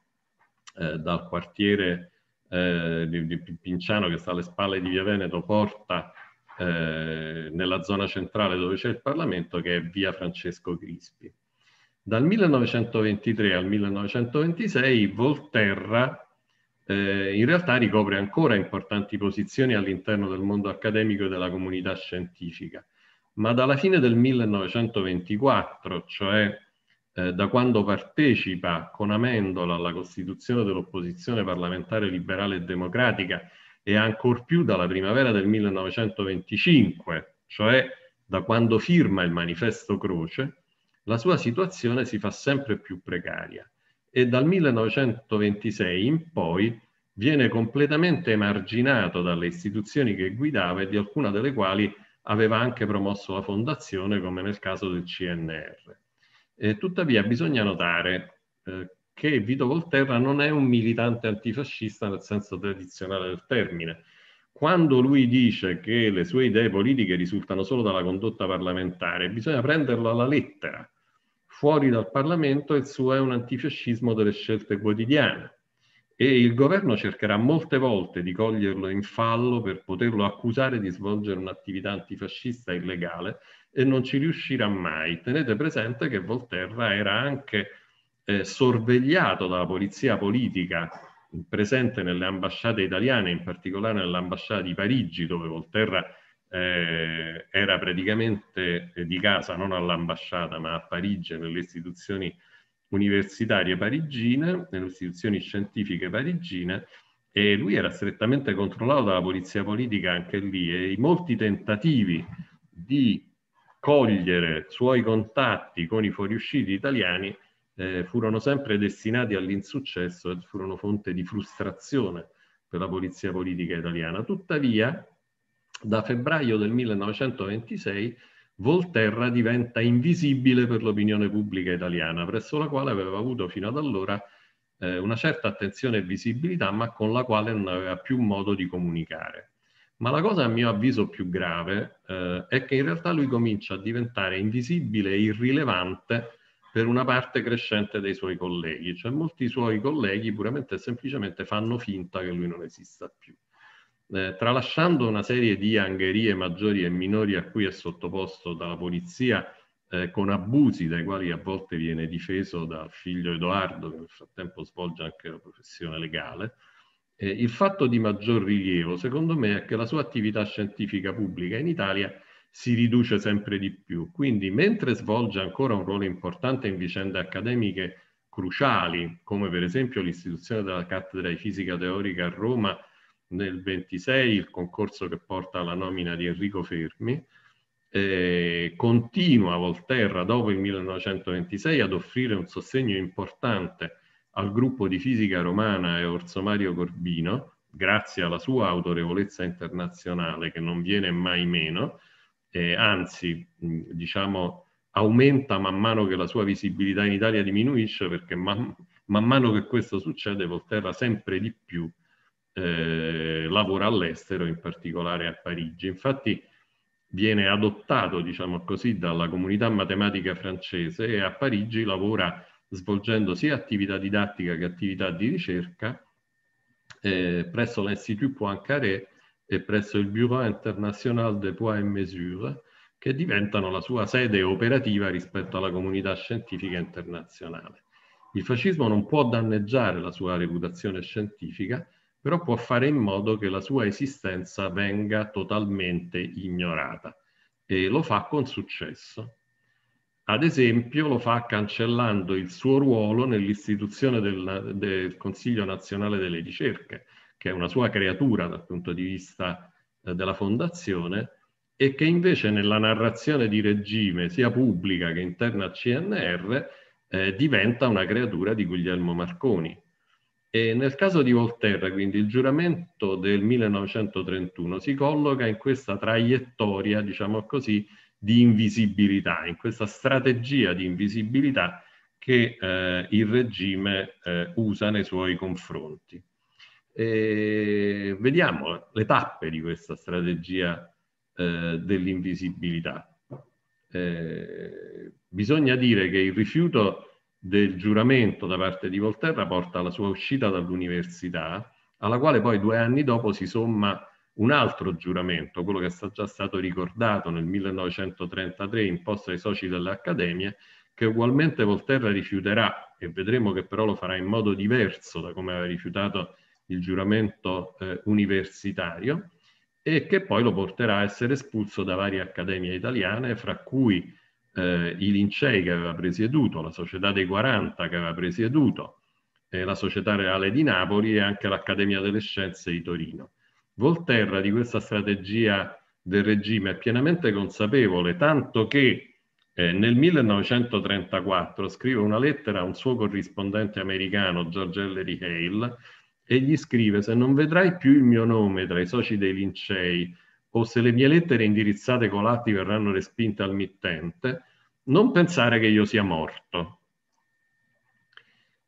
Speaker 3: eh, dal quartiere eh, di, di, Pinciano che sta alle spalle di Via Veneto porta eh, nella zona centrale dove c'è il Parlamento che è Via Francesco Crispi. Dal 1923 al 1926 Volterra eh, in realtà ricopre ancora importanti posizioni all'interno del mondo accademico e della comunità scientifica, ma dalla fine del 1924, cioè eh, da quando partecipa con Amendola alla costituzione dell'opposizione parlamentare liberale e democratica e ancor più dalla primavera del 1925, cioè da quando firma il manifesto Croce, la sua situazione si fa sempre più precaria e dal 1926 in poi viene completamente emarginato dalle istituzioni che guidava e di alcune delle quali aveva anche promosso la fondazione, come nel caso del CNR. E tuttavia bisogna notare eh, che Vito Volterra non è un militante antifascista nel senso tradizionale del termine. Quando lui dice che le sue idee politiche risultano solo dalla condotta parlamentare, bisogna prenderlo alla lettera fuori dal Parlamento il suo è un antifascismo delle scelte quotidiane e il governo cercherà molte volte di coglierlo in fallo per poterlo accusare di svolgere un'attività antifascista illegale e non ci riuscirà mai. Tenete presente che Volterra era anche eh, sorvegliato dalla polizia politica presente nelle ambasciate italiane, in particolare nell'ambasciata di Parigi, dove Volterra eh, era praticamente eh, di casa non all'ambasciata ma a Parigi nelle istituzioni universitarie parigine, nelle istituzioni scientifiche parigine e lui era strettamente controllato dalla polizia politica anche lì e i molti tentativi di cogliere suoi contatti con i fuoriusciti italiani eh, furono sempre destinati all'insuccesso e furono fonte di frustrazione per la polizia politica italiana. Tuttavia, da febbraio del 1926 Volterra diventa invisibile per l'opinione pubblica italiana, presso la quale aveva avuto fino ad allora eh, una certa attenzione e visibilità, ma con la quale non aveva più modo di comunicare. Ma la cosa a mio avviso più grave eh, è che in realtà lui comincia a diventare invisibile e irrilevante per una parte crescente dei suoi colleghi, cioè molti suoi colleghi puramente e semplicemente fanno finta che lui non esista più eh, tralasciando una serie di angherie maggiori e minori a cui è sottoposto dalla polizia eh, con abusi dai quali a volte viene difeso dal figlio Edoardo, che nel frattempo svolge anche la professione legale, eh, il fatto di maggior rilievo, secondo me, è che la sua attività scientifica pubblica in Italia si riduce sempre di più. Quindi, mentre svolge ancora un ruolo importante in vicende accademiche cruciali, come per esempio l'istituzione della cattedra di fisica teorica a Roma, nel 26 il concorso che porta alla nomina di Enrico Fermi, eh, continua Volterra dopo il 1926 ad offrire un sostegno importante al gruppo di fisica romana e Orso Mario Corbino, grazie alla sua autorevolezza internazionale che non viene mai meno, eh, anzi diciamo aumenta man mano che la sua visibilità in Italia diminuisce perché man, man mano che questo succede Volterra sempre di più eh, lavora all'estero, in particolare a Parigi. Infatti viene adottato, diciamo così, dalla comunità matematica francese e a Parigi lavora svolgendo sia attività didattica che attività di ricerca eh, presso l'Institut Poincaré e presso il Bureau International de Poids et Mesures, che diventano la sua sede operativa rispetto alla comunità scientifica internazionale. Il fascismo non può danneggiare la sua reputazione scientifica però può fare in modo che la sua esistenza venga totalmente ignorata e lo fa con successo. Ad esempio lo fa cancellando il suo ruolo nell'istituzione del, del Consiglio nazionale delle ricerche, che è una sua creatura dal punto di vista eh, della fondazione, e che invece nella narrazione di regime, sia pubblica che interna al CNR, eh, diventa una creatura di Guglielmo Marconi, e nel caso di Volterra, quindi, il giuramento del 1931 si colloca in questa traiettoria, diciamo così, di invisibilità, in questa strategia di invisibilità che eh, il regime eh, usa nei suoi confronti. E vediamo le tappe di questa strategia eh, dell'invisibilità. Eh, bisogna dire che il rifiuto del giuramento da parte di Volterra porta alla sua uscita dall'università, alla quale poi due anni dopo si somma un altro giuramento, quello che è già stato ricordato nel 1933 imposto ai soci delle accademie, che ugualmente Volterra rifiuterà e vedremo che però lo farà in modo diverso da come aveva rifiutato il giuramento eh, universitario e che poi lo porterà a essere espulso da varie accademie italiane, fra cui eh, i Lincei che aveva presieduto, la Società dei 40 che aveva presieduto, eh, la Società Reale di Napoli e anche l'Accademia delle Scienze di Torino. Volterra di questa strategia del regime è pienamente consapevole, tanto che eh, nel 1934 scrive una lettera a un suo corrispondente americano, George Ellery Hale, e gli scrive se non vedrai più il mio nome tra i soci dei Lincei o se le mie lettere indirizzate con l'atti verranno respinte al mittente, non pensare che io sia morto.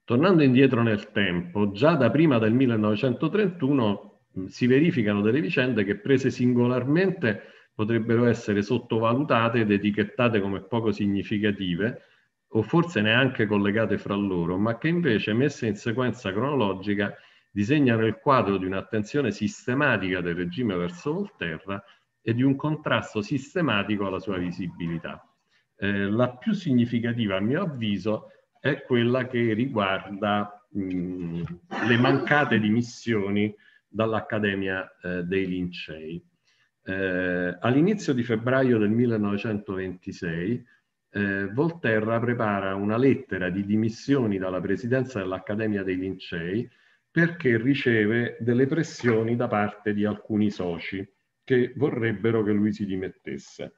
Speaker 3: Tornando indietro nel tempo, già da prima del 1931 mm, si verificano delle vicende che prese singolarmente potrebbero essere sottovalutate ed etichettate come poco significative o forse neanche collegate fra loro, ma che invece messe in sequenza cronologica disegnano il quadro di un'attenzione sistematica del regime verso Volterra e di un contrasto sistematico alla sua visibilità. Eh, la più significativa, a mio avviso, è quella che riguarda mh, mm, le mancate dimissioni dall'Accademia eh, dei Lincei. Eh, all'inizio di febbraio del 1926 eh, Volterra prepara una lettera di dimissioni dalla presidenza dell'Accademia dei Lincei perché riceve delle pressioni da parte di alcuni soci che vorrebbero che lui si dimettesse.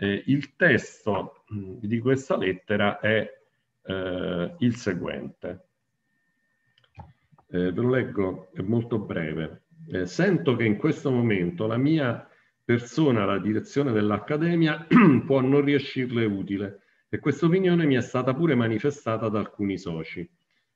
Speaker 3: Eh, il testo mm, di questa lettera è eh, il seguente. Eh, ve lo leggo, è molto breve. Eh, sento che in questo momento la mia persona, la direzione dell'Accademia, può non riuscirle utile e questa opinione mi è stata pure manifestata da alcuni soci.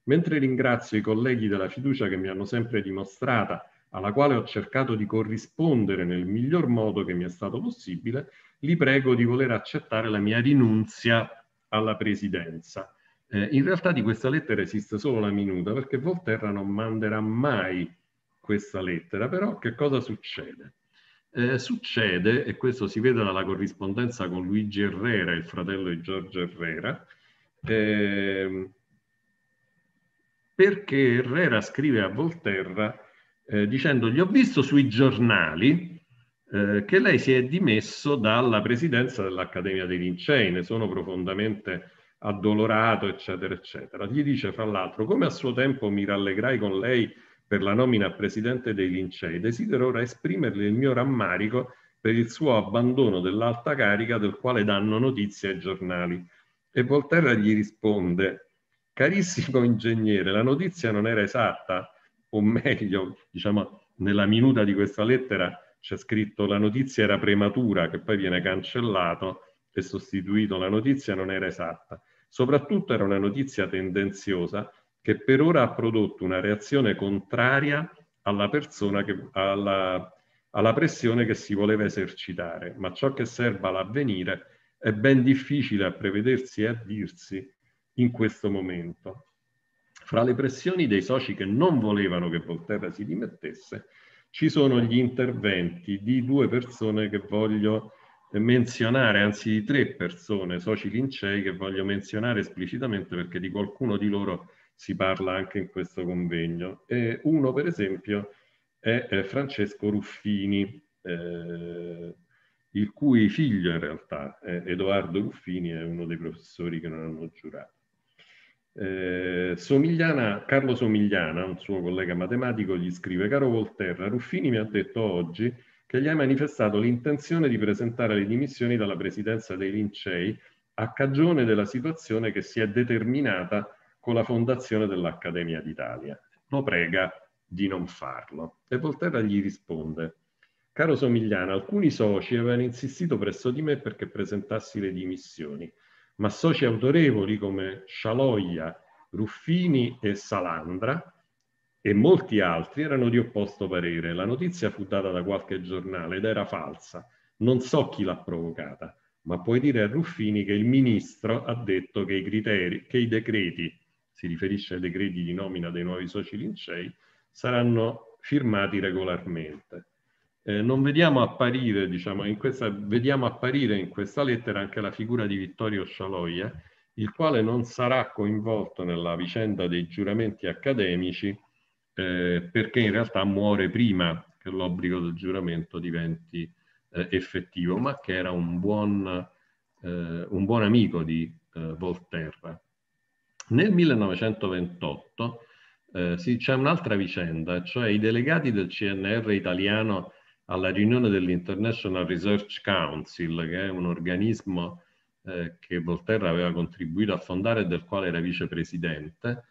Speaker 3: Mentre ringrazio i colleghi della fiducia che mi hanno sempre dimostrata alla quale ho cercato di corrispondere nel miglior modo che mi è stato possibile, li prego di voler accettare la mia rinunzia alla presidenza. Eh, in realtà di questa lettera esiste solo la minuta perché Volterra non manderà mai questa lettera, però che cosa succede? Eh, succede, e questo si vede dalla corrispondenza con Luigi Herrera, il fratello di Giorgio Herrera, eh, perché Herrera scrive a Volterra eh, gli ho visto sui giornali eh, che lei si è dimesso dalla presidenza dell'Accademia dei Lincei, ne sono profondamente addolorato, eccetera, eccetera. Gli dice, fra l'altro, come a suo tempo mi rallegrai con lei per la nomina a presidente dei Lincei, desidero ora esprimerle il mio rammarico per il suo abbandono dell'alta carica del quale danno notizie ai giornali. E Volterra gli risponde, carissimo ingegnere, la notizia non era esatta, o meglio, diciamo, nella minuta di questa lettera c'è scritto la notizia era prematura, che poi viene cancellato e sostituito, la notizia non era esatta. Soprattutto era una notizia tendenziosa che per ora ha prodotto una reazione contraria alla persona, che, alla, alla pressione che si voleva esercitare, ma ciò che serva all'avvenire è ben difficile a prevedersi e a dirsi in questo momento. Fra le pressioni dei soci che non volevano che Volterra si dimettesse, ci sono gli interventi di due persone che voglio menzionare, anzi di tre persone, soci lincei, che voglio menzionare esplicitamente perché di qualcuno di loro si parla anche in questo convegno. E uno, per esempio, è eh, Francesco Ruffini, eh, il cui figlio in realtà, Edoardo Ruffini, è uno dei professori che non hanno giurato. Eh, Somigliana, Carlo Somigliana, un suo collega matematico, gli scrive: Caro Volterra, Ruffini mi ha detto oggi che gli hai manifestato l'intenzione di presentare le dimissioni dalla presidenza dei Lincei a cagione della situazione che si è determinata con la fondazione dell'Accademia d'Italia. Lo prega di non farlo. E Volterra gli risponde: Caro Somigliana, alcuni soci avevano insistito presso di me perché presentassi le dimissioni ma soci autorevoli come Scialoia, Ruffini e Salandra e molti altri erano di opposto parere. La notizia fu data da qualche giornale ed era falsa. Non so chi l'ha provocata, ma puoi dire a Ruffini che il ministro ha detto che i, criteri, che i decreti, si riferisce ai decreti di nomina dei nuovi soci lincei, saranno firmati regolarmente. Eh, non vediamo apparire, diciamo, in questa, vediamo apparire in questa lettera anche la figura di Vittorio Scialoia, eh, il quale non sarà coinvolto nella vicenda dei giuramenti accademici eh, perché in realtà muore prima che l'obbligo del giuramento diventi eh, effettivo, ma che era un buon, eh, un buon amico di eh, Volterra. Nel 1928 c'è un'altra vicenda, cioè i delegati del CNR italiano alla riunione dell'International Research Council, che è un organismo eh, che Volterra aveva contribuito a fondare e del quale era vicepresidente.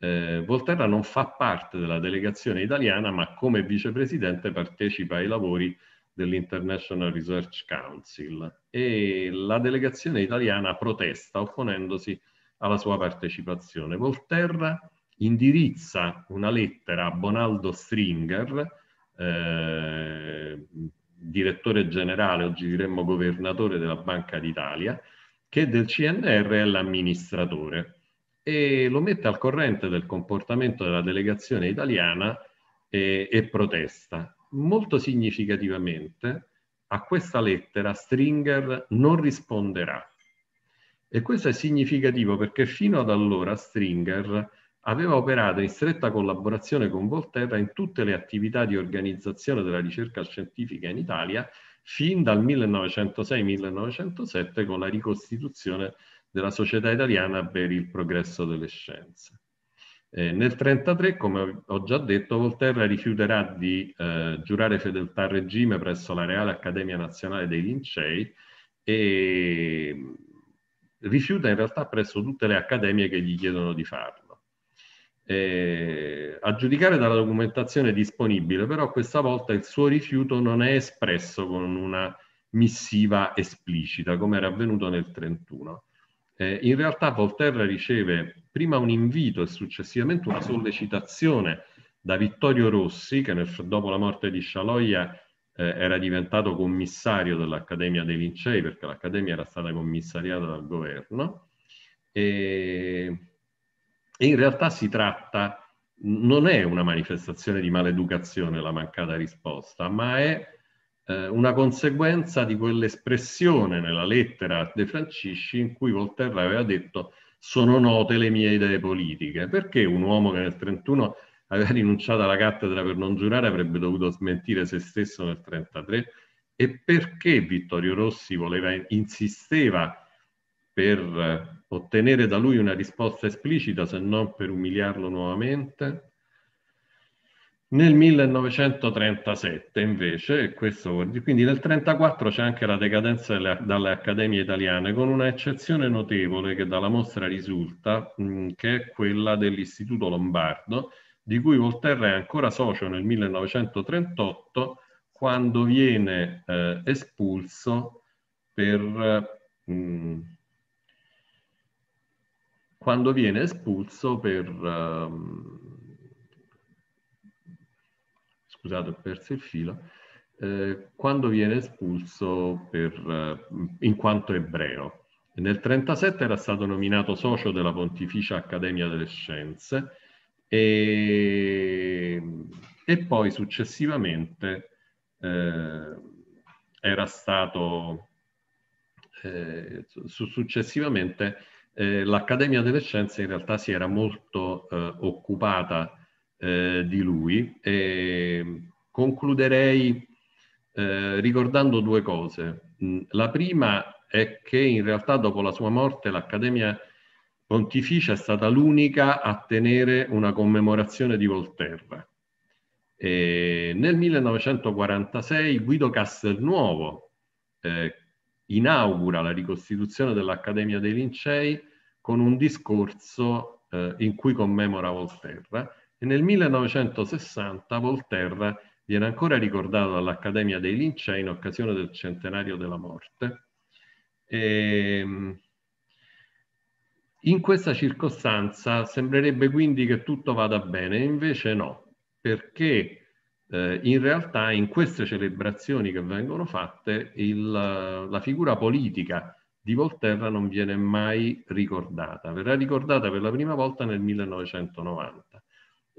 Speaker 3: Eh, Volterra non fa parte della delegazione italiana, ma come vicepresidente partecipa ai lavori dell'International Research Council e la delegazione italiana protesta opponendosi alla sua partecipazione. Volterra indirizza una lettera a Bonaldo Stringer, eh, direttore generale, oggi diremmo governatore della Banca d'Italia, che del CNR è l'amministratore e lo mette al corrente del comportamento della delegazione italiana e, eh, e protesta. Molto significativamente a questa lettera Stringer non risponderà. E questo è significativo perché fino ad allora Stringer aveva operato in stretta collaborazione con Volterra in tutte le attività di organizzazione della ricerca scientifica in Italia fin dal 1906-1907 con la ricostituzione della Società Italiana per il Progresso delle Scienze. Eh, nel 1933, come ho già detto, Volterra rifiuterà di eh, giurare fedeltà al regime presso la Reale Accademia Nazionale dei Lincei e mm, rifiuta in realtà presso tutte le accademie che gli chiedono di farlo. Eh, a giudicare dalla documentazione disponibile, però questa volta il suo rifiuto non è espresso con una missiva esplicita, come era avvenuto nel 1931. Eh, in realtà Volterra riceve prima un invito e successivamente una sollecitazione da Vittorio Rossi, che nel, dopo la morte di Scialoia eh, era diventato commissario dell'Accademia dei Lincei, perché l'Accademia era stata commissariata dal governo. E e in realtà si tratta, non è una manifestazione di maleducazione la mancata risposta, ma è eh, una conseguenza di quell'espressione nella lettera a De Francisci in cui Volterra aveva detto sono note le mie idee politiche. Perché un uomo che nel 31 aveva rinunciato alla cattedra per non giurare avrebbe dovuto smentire se stesso nel 33? E perché Vittorio Rossi voleva, insisteva per ottenere da lui una risposta esplicita, se non per umiliarlo nuovamente. Nel 1937 invece, questo, quindi nel 1934 c'è anche la decadenza delle, dalle accademie italiane, con una eccezione notevole che dalla mostra risulta, mh, che è quella dell'Istituto Lombardo, di cui Volterra è ancora socio nel 1938, quando viene eh, espulso per... Mh, quando viene espulso per... Um, scusate, ho perso il filo. Eh, quando viene espulso per, eh, in quanto ebreo. Nel 1937 era stato nominato socio della Pontificia Accademia delle Scienze e, e poi successivamente eh, era stato eh, su, successivamente eh, l'Accademia delle Scienze in realtà si era molto eh, occupata eh, di lui e mm, concluderei eh, ricordando due cose. Mm, la prima è che in realtà dopo la sua morte l'Accademia Pontificia è stata l'unica a tenere una commemorazione di Volterra. E nel 1946 Guido Castelnuovo, eh, inaugura la ricostituzione dell'Accademia dei Lincei con un discorso eh, in cui commemora Volterra e nel 1960 Volterra viene ancora ricordato dall'Accademia dei Lincei in occasione del centenario della morte. E, ehm, in questa circostanza sembrerebbe quindi che tutto vada bene, invece no, perché eh, in realtà in queste celebrazioni che vengono fatte il, la figura politica di Volterra non viene mai ricordata, verrà ricordata per la prima volta nel 1990.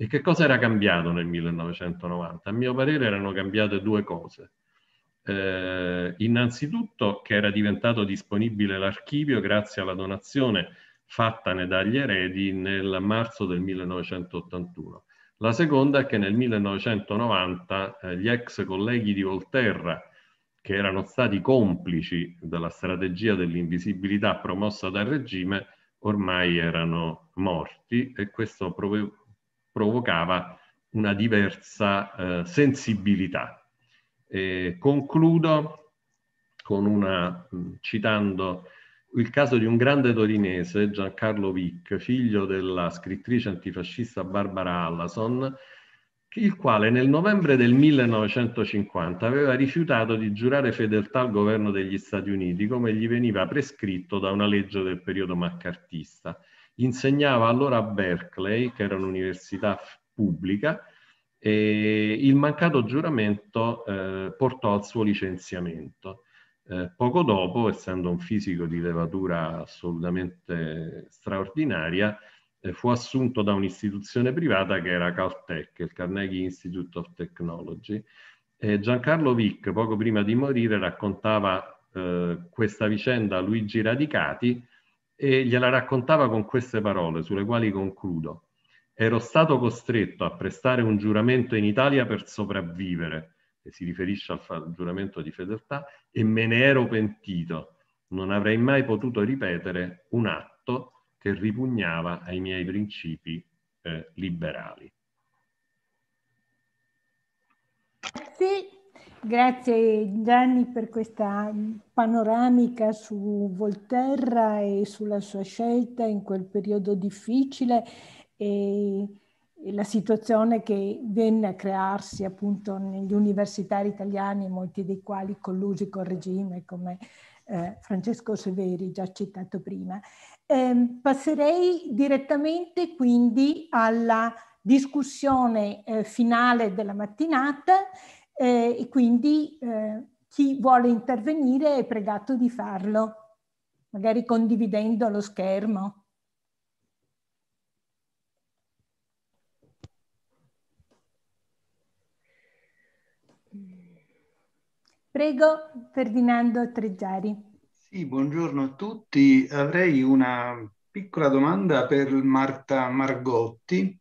Speaker 3: E che cosa era cambiato nel 1990? A mio parere erano cambiate due cose. Eh, innanzitutto che era diventato disponibile l'archivio grazie alla donazione fatta dagli eredi nel marzo del 1981 la seconda è che nel 1990 eh, gli ex colleghi di Volterra, che erano stati complici della strategia dell'invisibilità promossa dal regime, ormai erano morti e questo prov- provocava una diversa eh, sensibilità. E concludo con una, citando il caso di un grande torinese, Giancarlo Vic, figlio della scrittrice antifascista Barbara Allison, il quale nel novembre del 1950 aveva rifiutato di giurare fedeltà al governo degli Stati Uniti come gli veniva prescritto da una legge del periodo maccartista. Insegnava allora a Berkeley, che era un'università pubblica, e il mancato giuramento eh, portò al suo licenziamento. Eh, poco dopo, essendo un fisico di levatura assolutamente straordinaria, eh, fu assunto da un'istituzione privata che era Caltech, il Carnegie Institute of Technology. E Giancarlo Vic, poco prima di morire, raccontava eh, questa vicenda a Luigi Radicati e gliela raccontava con queste parole, sulle quali concludo. Ero stato costretto a prestare un giuramento in Italia per sopravvivere si riferisce al giuramento di fedeltà, e me ne ero pentito, non avrei mai potuto ripetere un atto che ripugnava ai miei principi eh, liberali.
Speaker 1: Sì. Grazie Gianni per questa panoramica su Volterra e sulla sua scelta in quel periodo difficile e la situazione che venne a crearsi appunto negli universitari italiani, molti dei quali collusi col regime, come eh, Francesco Severi, già citato prima. Eh, passerei direttamente quindi alla discussione eh, finale della mattinata eh, e quindi eh, chi vuole intervenire è pregato di farlo, magari condividendo lo schermo. Prego, Ferdinando Treggiari.
Speaker 4: Sì, buongiorno a tutti. Avrei una piccola domanda per Marta Margotti,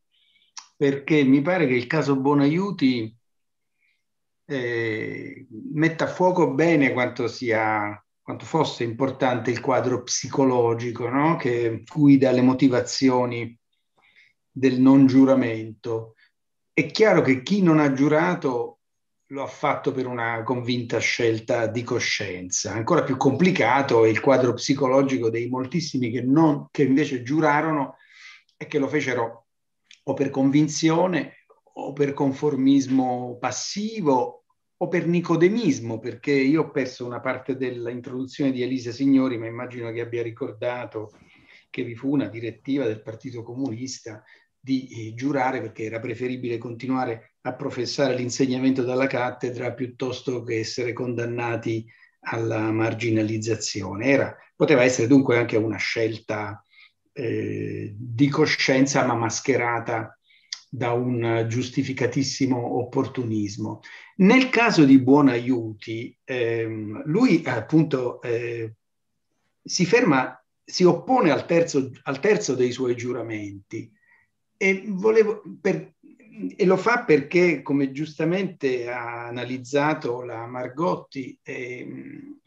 Speaker 4: perché mi pare che il caso Bonaiuti eh, metta a fuoco bene quanto sia quanto fosse importante il quadro psicologico no? che guida le motivazioni del non giuramento. È chiaro che chi non ha giurato lo ha fatto per una convinta scelta di coscienza. Ancora più complicato è il quadro psicologico dei moltissimi che, non, che invece giurarono e che lo fecero o per convinzione o per conformismo passivo o per nicodemismo, perché io ho perso una parte dell'introduzione di Elisa Signori, ma immagino che abbia ricordato che vi fu una direttiva del Partito Comunista di eh, giurare perché era preferibile continuare a professare l'insegnamento dalla cattedra piuttosto che essere condannati alla marginalizzazione. Era, poteva essere dunque anche una scelta eh, di coscienza ma mascherata da un giustificatissimo opportunismo. Nel caso di Buonaiuti, ehm, lui appunto eh, si ferma, si oppone al terzo, al terzo dei suoi giuramenti e volevo, per, e lo fa perché, come giustamente ha analizzato la Margotti, ehm,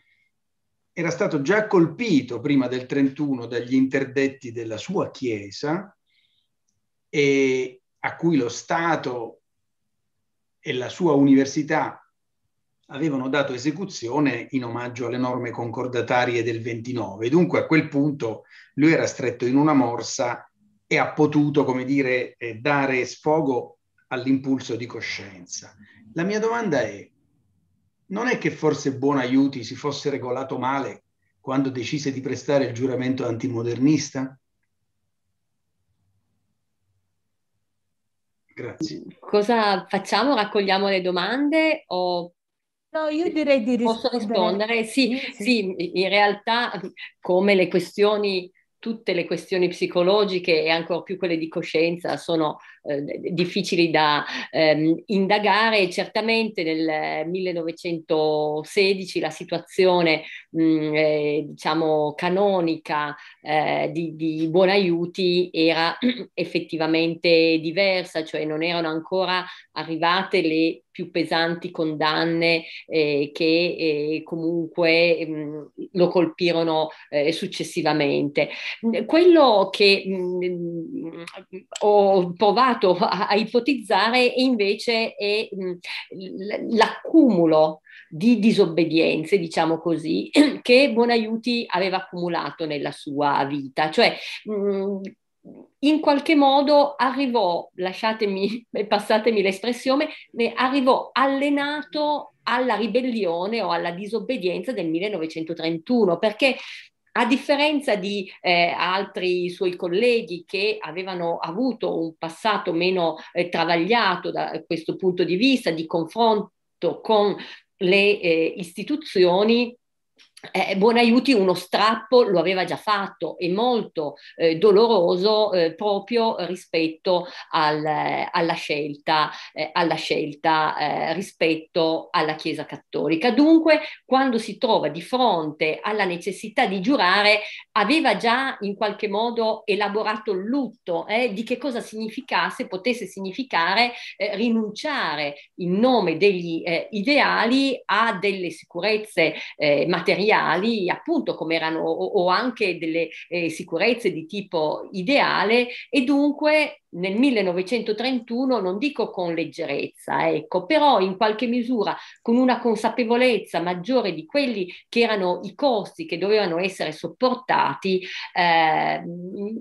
Speaker 4: era stato già colpito prima del 31 dagli interdetti della sua chiesa, e a cui lo Stato e la sua università avevano dato esecuzione in omaggio alle norme concordatarie del 29. Dunque a quel punto lui era stretto in una morsa e ha potuto, come dire, eh, dare sfogo all'impulso di coscienza. La mia domanda è, non è che forse Buonaiuti si fosse regolato male quando decise di prestare il giuramento antimodernista? Grazie.
Speaker 2: Cosa facciamo? Raccogliamo le domande o... No, io direi di rispondere. Posso rispondere? Sì, sì, sì, in realtà come le questioni, tutte le questioni psicologiche e ancor più quelle di coscienza sono eh, difficili da ehm, indagare. Certamente nel 1916 la situazione mh, mm, eh, diciamo canonica eh, di, di Buonaiuti era effettivamente diversa, cioè non erano ancora arrivate le più pesanti condanne eh, che eh, comunque mh, mm, lo colpirono eh, successivamente. Quello che mh, mm, ho provato provato a, a ipotizzare invece è mh, mm, l'accumulo di disobbedienze, diciamo così, che Buonaiuti aveva accumulato nella sua vita. Cioè, mh, mm, in qualche modo arrivò, lasciatemi, passatemi l'espressione, arrivò allenato alla ribellione o alla disobbedienza del 1931, perché a differenza di eh, altri suoi colleghi che avevano avuto un passato meno eh, travagliato da eh, questo punto di vista, di confronto con le eh, istituzioni, eh, Buonaiuti uno strappo lo aveva già fatto e molto eh, doloroso eh, proprio rispetto al, alla scelta, eh, alla scelta eh, rispetto alla Chiesa Cattolica. Dunque, quando si trova di fronte alla necessità di giurare, aveva già in qualche modo elaborato il lutto eh, di che cosa significasse, potesse significare rinunciare in nome degli ideali a delle sicurezze materiali materiali, appunto come erano, o, o anche delle eh, sicurezze di tipo ideale, e dunque nel 1931, non dico con leggerezza, ecco, però in qualche misura con una consapevolezza maggiore di quelli che erano i costi che dovevano essere sopportati, eh,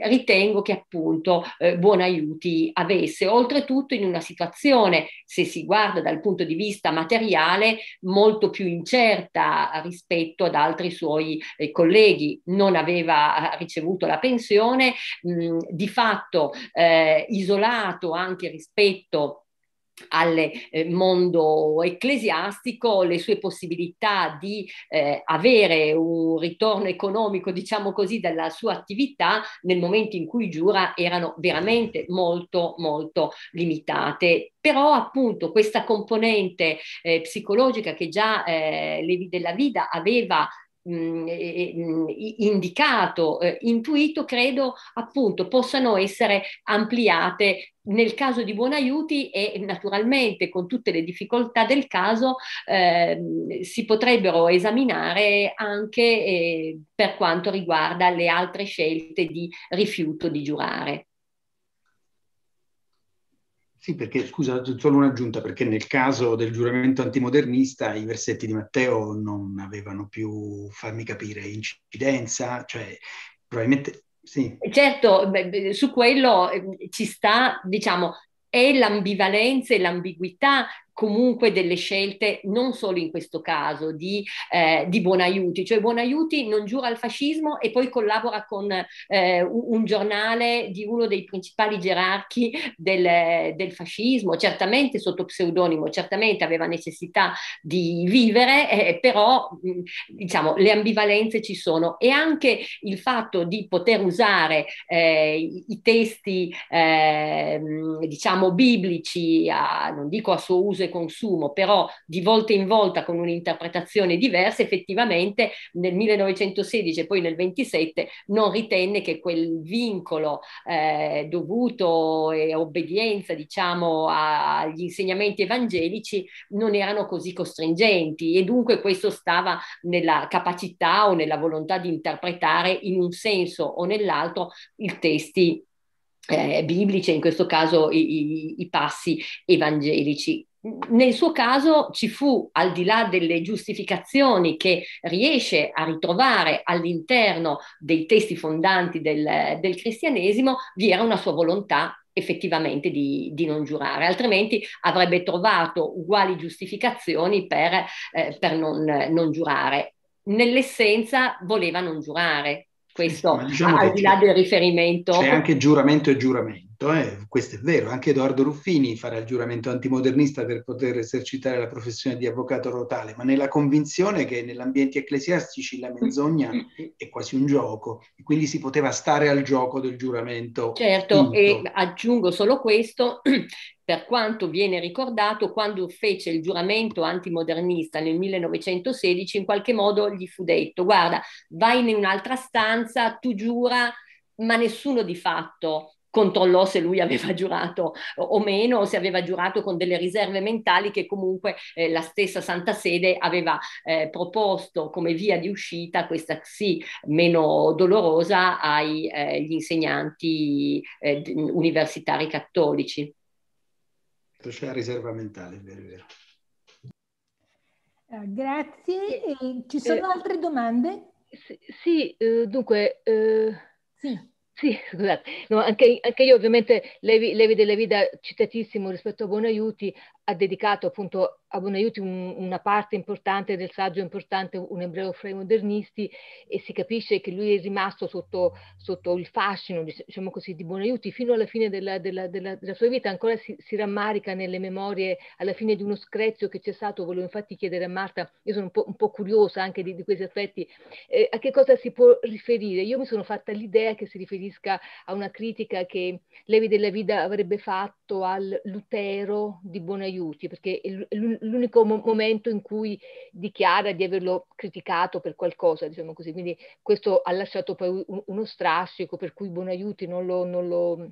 Speaker 2: ritengo che appunto eh, Buon Aiuti avesse. Oltretutto in una situazione, se si guarda dal punto di vista materiale, molto più incerta rispetto ad altri suoi eh, colleghi, non aveva eh, ricevuto la pensione, mh, di fatto eh, eh, isolato anche rispetto al eh, mondo ecclesiastico, le sue possibilità di eh, avere un ritorno economico, diciamo così, dalla sua attività nel momento in cui giura erano veramente molto, molto limitate. Però appunto questa componente eh, psicologica che già eh, Levi della Vida aveva indicato, eh, intuito, credo appunto possano essere ampliate nel caso di buon aiuti e naturalmente con tutte le difficoltà del caso eh, si potrebbero esaminare anche eh, per quanto riguarda le altre scelte di rifiuto di giurare.
Speaker 3: Sì, perché scusa,
Speaker 4: solo un'aggiunta, perché nel caso del giuramento antimodernista i versetti di Matteo non avevano più, fammi capire, incidenza, cioè probabilmente sì.
Speaker 2: Certo, su quello ehm, ci sta, diciamo, è l'ambivalenza e l'ambiguità comunque delle scelte, non solo in questo caso, di, eh, di Buonaiuti. Cioè Buonaiuti non giura al fascismo e poi collabora con eh, un giornale di uno dei principali gerarchi del, del, fascismo, certamente sotto pseudonimo, certamente aveva necessità di vivere, eh, però diciamo, le ambivalenze ci sono e anche il fatto di poter usare eh, i, i testi ehm, diciamo biblici, a, non dico a suo uso e consumo, però di volta in volta con un'interpretazione diversa, effettivamente nel 1916 e poi nel 27 non ritenne che quel vincolo eh, dovuto e obbedienza diciamo a, agli insegnamenti evangelici non erano così costringenti e dunque questo stava nella capacità o nella volontà di interpretare in un senso o nell'altro i testi eh, biblici, in questo caso i, i, i passi evangelici nel suo caso ci fu, al di là delle giustificazioni che riesce a ritrovare all'interno dei testi fondanti del, del cristianesimo, vi era una sua volontà effettivamente di, di, non giurare, altrimenti avrebbe trovato uguali giustificazioni per, eh, per non, non, giurare. Nell'essenza voleva non giurare, questo sì, diciamo al di là del riferimento. C'è anche
Speaker 4: giuramento e giuramento giuramento, eh? questo è vero, anche Edoardo Ruffini farà il giuramento antimodernista per poter esercitare la professione di avvocato rotale, ma nella convinzione che nell'ambiente ambienti ecclesiastici la menzogna è quasi un gioco, e quindi si poteva stare al gioco del giuramento.
Speaker 2: Certo, punto. e aggiungo solo questo, per quanto viene ricordato, quando fece il giuramento antimodernista nel 1916, in qualche modo gli fu detto, guarda, vai in un'altra stanza, tu giura ma nessuno di fatto controllò se lui aveva giurato o meno, se aveva giurato con delle riserve mentali che comunque eh, la stessa Santa Sede aveva eh, proposto come via di uscita, questa sì meno dolorosa, agli eh, insegnanti eh, universitari cattolici.
Speaker 4: C'è la riserva mentale, è vero, è vero.
Speaker 1: Eh, grazie.
Speaker 5: ci sono eh, altre domande? Sì, sì dunque... Sì. Sì, scusate, no, anche, anche, io ovviamente Levi, Levi della Vida citatissimo rispetto a Buonaiuti ha dedicato appunto a Bonaiuti un, una parte importante del saggio importante Un ebreo fra i modernisti e si capisce che lui è rimasto sotto, sotto il fascino diciamo così, di Bonaiuti fino alla fine della, della, della, della sua vita, ancora si, si, rammarica nelle memorie alla fine di uno screzio che c'è stato, volevo infatti chiedere a Marta, io sono un po', un po curiosa anche di, di questi aspetti, eh, a che cosa si può riferire? Io mi sono fatta l'idea che si riferisca a una critica che Levi della Vida avrebbe fatto al Lutero di Bonaiuti, aiuti, perché è l'unico momento in cui dichiara di averlo criticato per qualcosa, diciamo così. Quindi questo ha lasciato poi uno strascico per cui Buonaiuti non lo, non lo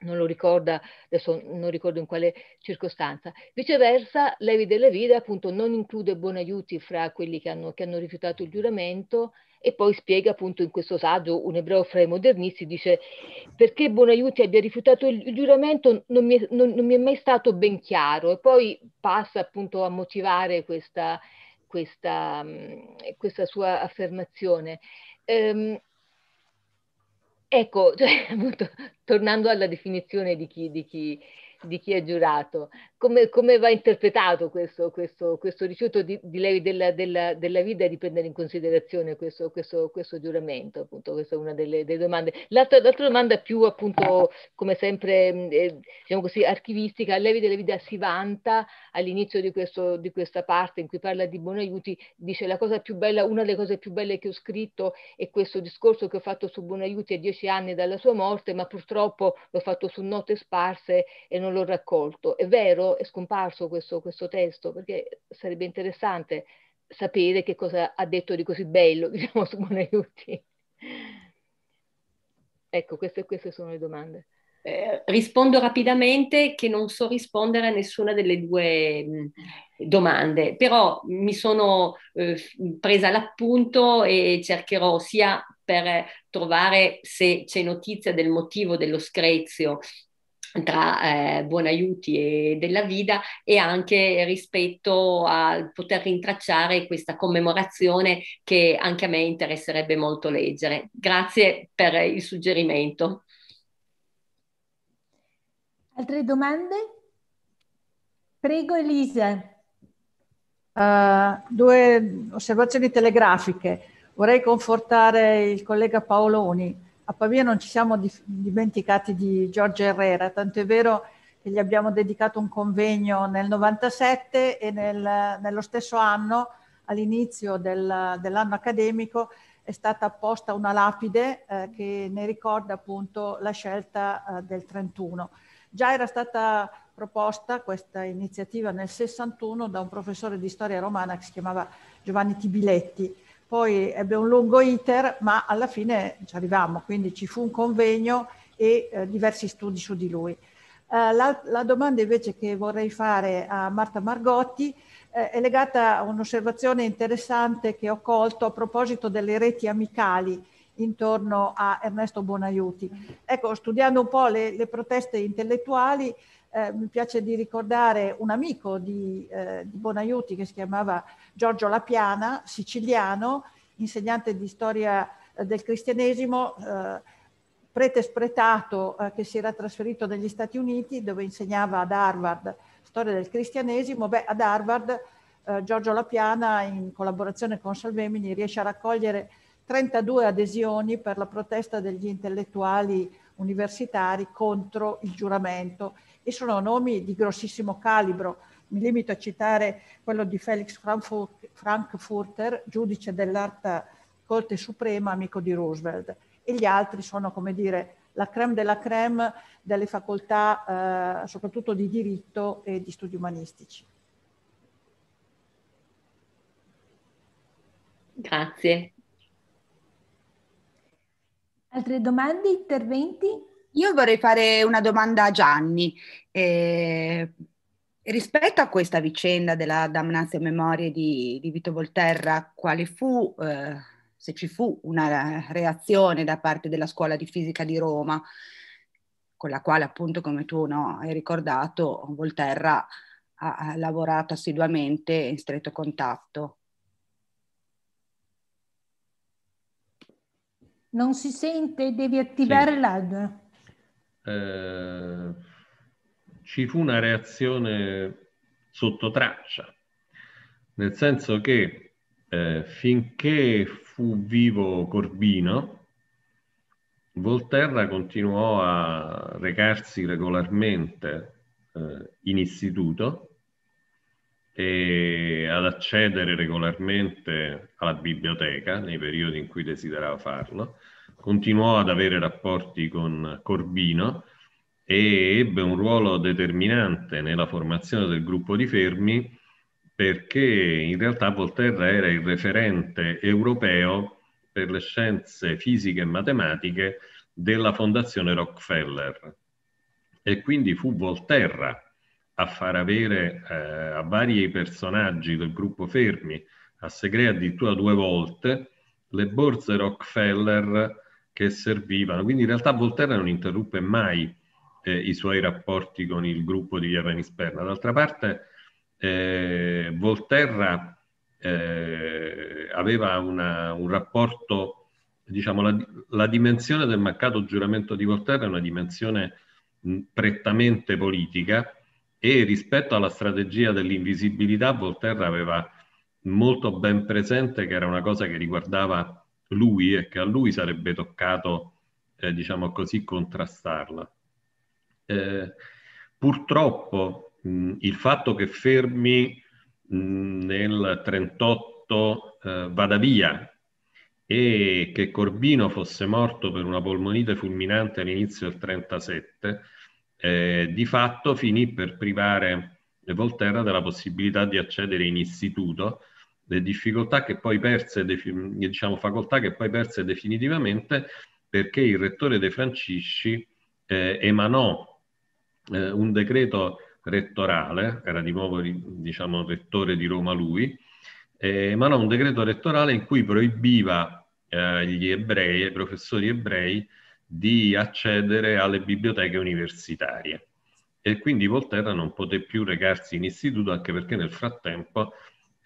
Speaker 5: non lo ricorda, adesso non ricordo in quale circostanza. Viceversa, Levi della Vida appunto non include Buonaiuti fra quelli che hanno, che hanno, rifiutato il giuramento e poi spiega appunto in questo saggio, un ebreo fra i modernisti dice perché Buonaiuti abbia rifiutato il, il giuramento non mi, è, non, non mi, è, mai stato ben chiaro e poi passa appunto a motivare questa, questa, questa sua affermazione. Ehm, Ecco, cioè, appunto, tornando alla definizione di chi, di chi di chi è giurato. Come, come va interpretato questo, questo, questo rifiuto di, di lei della, della, della, vita di prendere in considerazione questo, questo, questo giuramento? Appunto, questa è una delle, delle domande. L'altra, l'altra, domanda più appunto, come sempre, mm, eh, diciamo così, archivistica, Levi della vita si vanta all'inizio di, di, questa parte in cui parla di Bonaiuti, dice la cosa più bella, una delle cose più belle che ho scritto è questo discorso che ho fatto su Bonaiuti a dieci anni dalla sua morte, ma purtroppo l'ho fatto su note sparse e non l'ho l'ho raccolto. È vero, è scomparso questo, questo testo, perché sarebbe interessante sapere che cosa
Speaker 2: ha detto di così bello, diciamo, su Bonaiuti.
Speaker 5: Ecco, queste, queste, sono le domande.
Speaker 2: Eh, rispondo rapidamente che non so rispondere a nessuna delle due mh, mm, domande, però mi sono eh, presa l'appunto e cercherò sia per trovare se c'è notizia del motivo dello screzio tra eh, aiuti e Della vita e anche rispetto al poter rintracciare questa commemorazione che anche a me interesserebbe molto leggere. Grazie per il suggerimento.
Speaker 1: Altre domande? Prego Elisa. Uh, eh, due osservazioni
Speaker 6: telegrafiche. Vorrei confortare il collega Paoloni a Pavia non ci siamo dimenticati di Giorgio Herrera, tanto è vero che gli abbiamo dedicato un convegno nel 97 e nel, nello stesso anno, all'inizio del, dell'anno accademico, è stata apposta una lapide eh, che ne ricorda appunto la scelta eh, del 31. Già era stata proposta questa iniziativa nel 61 da un professore di storia romana che si chiamava Giovanni Tibiletti poi ebbe un lungo iter, ma alla fine ci arrivammo, quindi ci fu un convegno e eh, diversi studi su di lui. Eh, la, la, domanda invece che vorrei fare a Marta Margotti eh, è legata a un'osservazione interessante che ho colto a proposito delle reti amicali intorno a Ernesto Bonaiuti. Ecco, studiando un po' le, le proteste intellettuali, eh, mi piace di ricordare un amico di, eh, di Bonaiuti che si chiamava Giorgio Lapiana, siciliano, insegnante di storia eh, del cristianesimo, eh, prete spretato eh, che si era trasferito negli Stati Uniti dove insegnava ad Harvard storia del cristianesimo. Beh, ad Harvard eh, Giorgio Lapiana in collaborazione con Salvemini riesce a raccogliere 32 adesioni per la protesta degli intellettuali universitari contro il giuramento e sono nomi di grossissimo calibro. Mi limito a citare quello di Felix Frankfurter, giudice dell'Arta Corte Suprema, amico di Roosevelt, e gli altri sono, come dire, la creme della creme delle facoltà, eh, soprattutto di diritto e
Speaker 1: di studi umanistici.
Speaker 7: Grazie. Altre domande, interventi? Io vorrei fare una domanda a Gianni. Eh, rispetto a questa vicenda della damnazio memorie di, di Vito Volterra, quale fu, eh, se ci fu, una reazione da parte della scuola di fisica di Roma, con la quale appunto, come tu no, hai ricordato, Volterra ha, ha lavorato assiduamente in stretto contatto?
Speaker 1: Non si sente, devi attivare sì. l'audio.
Speaker 3: Eh, ci fu una reazione sotto traccia, nel senso che eh, finché fu vivo Corbino, Volterra continuò a recarsi regolarmente eh, in istituto e ad accedere regolarmente alla biblioteca nei periodi in cui desiderava farlo, continuò ad avere rapporti con Corbino e ebbe un ruolo determinante nella formazione del gruppo di Fermi perché in realtà Volterra era il referente europeo per le scienze fisiche e matematiche della fondazione Rockefeller e quindi fu Volterra a far avere eh, a vari personaggi del gruppo Fermi, a Segre addirittura due volte, le borse Rockefeller che servivano. Quindi in realtà Volterra non interruppe mai eh, i suoi rapporti con il gruppo di Via Penisperna. D'altra parte eh, Volterra eh, aveva una, un rapporto, diciamo, la, la, dimensione del mancato giuramento di Volterra è una dimensione prettamente politica e rispetto alla strategia dell'invisibilità Volterra aveva molto ben presente che era una cosa che riguardava lui e che a lui sarebbe toccato, eh, diciamo così, contrastarla. Eh, purtroppo mh, mm, il fatto che Fermi mh, mm, nel 1938 eh, vada via e che Corbino fosse morto per una polmonite fulminante all'inizio del 1937, eh, di fatto finì per privare Volterra della possibilità di accedere in istituto le difficoltà che poi perse, diciamo facoltà che poi perse definitivamente perché il rettore De Francisci eh, emanò eh, un decreto rettorale, era di nuovo diciamo rettore di Roma lui, eh, emanò un decreto rettorale in cui proibiva eh, gli ebrei, ai professori ebrei, di accedere alle biblioteche universitarie. E quindi Volterra non poté più recarsi in istituto anche perché nel frattempo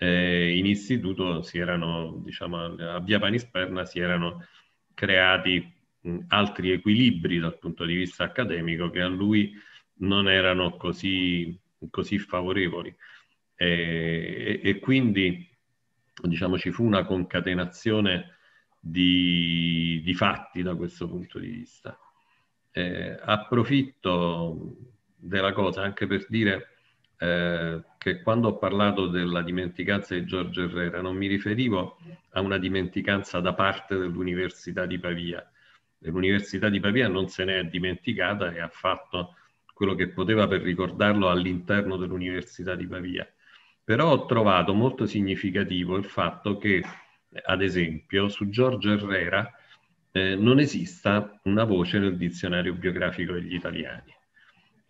Speaker 3: eh, in istituto si erano, diciamo, a via Panisperna si erano creati mh, altri equilibri dal punto di vista accademico che a lui non erano così, così favorevoli. E, e, e, quindi diciamo, ci fu una concatenazione di, di fatti da questo punto di vista. Eh, approfitto della cosa anche per dire eh, che quando ho parlato della dimenticanza di Giorgio Herrera non mi riferivo a una dimenticanza da parte dell'Università di Pavia. L'Università di Pavia non se ne è dimenticata e ha fatto quello che poteva per ricordarlo all'interno dell'Università di Pavia. Però ho trovato molto significativo il fatto che, ad esempio, su Giorgio Herrera eh, non esista una voce nel dizionario biografico degli italiani.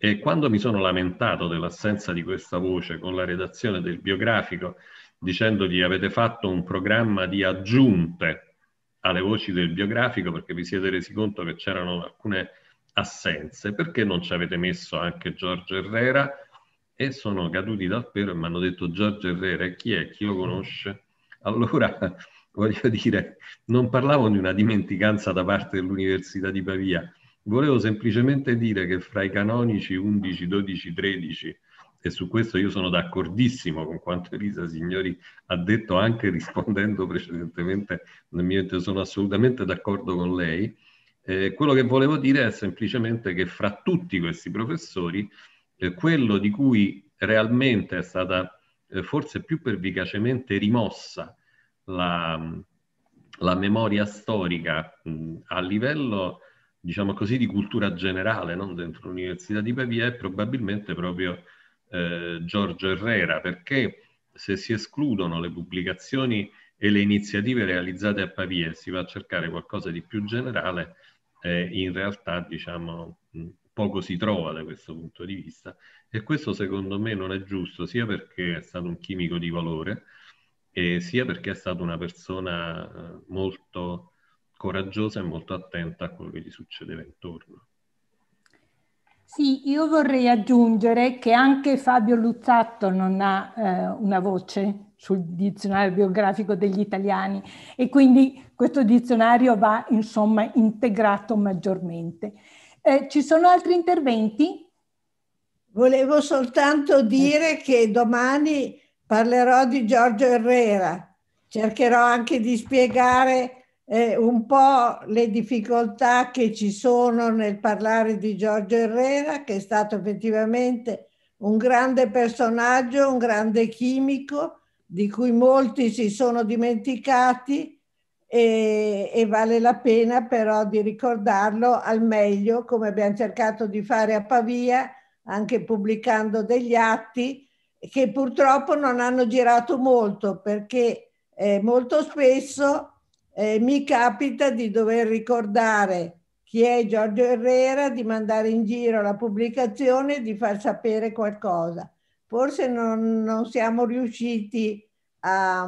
Speaker 3: E quando mi sono lamentato dell'assenza di questa voce con la redazione del biografico, dicendogli avete fatto un programma di aggiunte alle voci del biografico perché vi siete resi conto che c'erano alcune assenze, perché non ci avete messo anche Giorgio Herrera? E sono caduti dal pelo e mi hanno detto Giorgio Herrera e chi è? Chi lo conosce? Allora, voglio dire, non parlavo di una dimenticanza da parte dell'Università di Pavia, Volevo semplicemente dire che fra i canonici 11, 12, 13, e su questo io sono d'accordissimo con quanto Elisa Signori ha detto anche rispondendo precedentemente, mio, sono assolutamente d'accordo con lei, eh, quello che volevo dire è semplicemente che fra tutti questi professori eh, quello di cui realmente è stata eh, forse più pervicacemente rimossa la, la memoria storica mh, a livello diciamo così, di cultura generale no? dentro l'Università di Pavia è probabilmente proprio eh, Giorgio Herrera, perché se si escludono le pubblicazioni e le iniziative realizzate a Pavia e si va a cercare qualcosa di più generale, eh, in realtà diciamo, poco si trova da questo punto di vista e questo secondo me non è giusto, sia perché è stato un chimico di valore, sia perché è stata una persona eh, molto coraggiosa e molto attenta a quello che gli succedeva intorno.
Speaker 1: Sì, io vorrei aggiungere che anche Fabio Luzzatto non ha eh, una voce sul dizionario biografico degli italiani e quindi questo dizionario va insomma integrato maggiormente.
Speaker 7: Eh, ci sono altri interventi? Volevo soltanto dire eh. che domani parlerò di Giorgio Herrera, cercherò anche di spiegare eh, un po' le difficoltà che ci sono nel parlare di Giorgio Herrera, che è stato effettivamente un grande personaggio, un grande chimico, di cui molti si sono dimenticati e, e vale la pena però di ricordarlo al meglio, come abbiamo cercato di fare a Pavia, anche pubblicando degli atti che purtroppo non hanno girato molto perché eh, molto spesso eh, mi capita di dover ricordare chi è Giorgio Herrera, di mandare in giro la pubblicazione e di far sapere qualcosa. Forse non, non siamo riusciti a,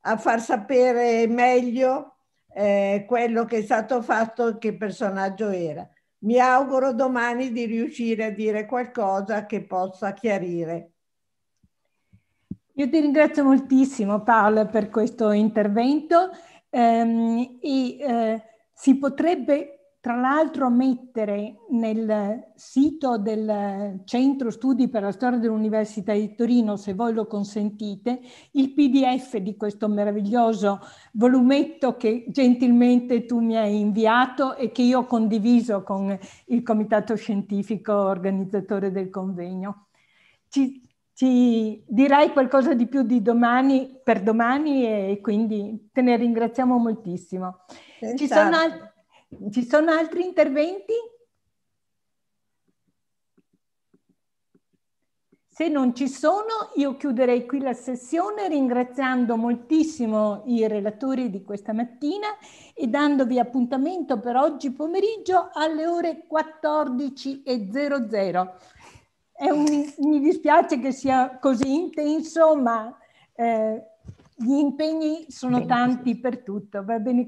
Speaker 7: a, far sapere meglio eh, quello che è stato fatto e che personaggio era. Mi auguro domani di riuscire a dire qualcosa che possa chiarire.
Speaker 1: Io ti ringrazio moltissimo Paolo per questo intervento. Ehm, e eh, si potrebbe tra l'altro mettere nel sito del Centro Studi per la Storia dell'Università di Torino, se voi lo consentite, il PDF di questo meraviglioso volumetto che gentilmente tu mi hai inviato e che io ho condiviso con il comitato scientifico organizzatore del convegno. Ci, ci direi qualcosa di più di domani, per domani e quindi te ne ringraziamo moltissimo. Ci sono, al- ci sono altri interventi? Se non ci sono, io chiuderei qui la sessione ringraziando moltissimo i relatori di questa mattina e dandovi appuntamento per oggi pomeriggio alle ore 14.00 un, mi dispiace che sia così intenso, ma eh, gli impegni sono tanti per tutto, va bene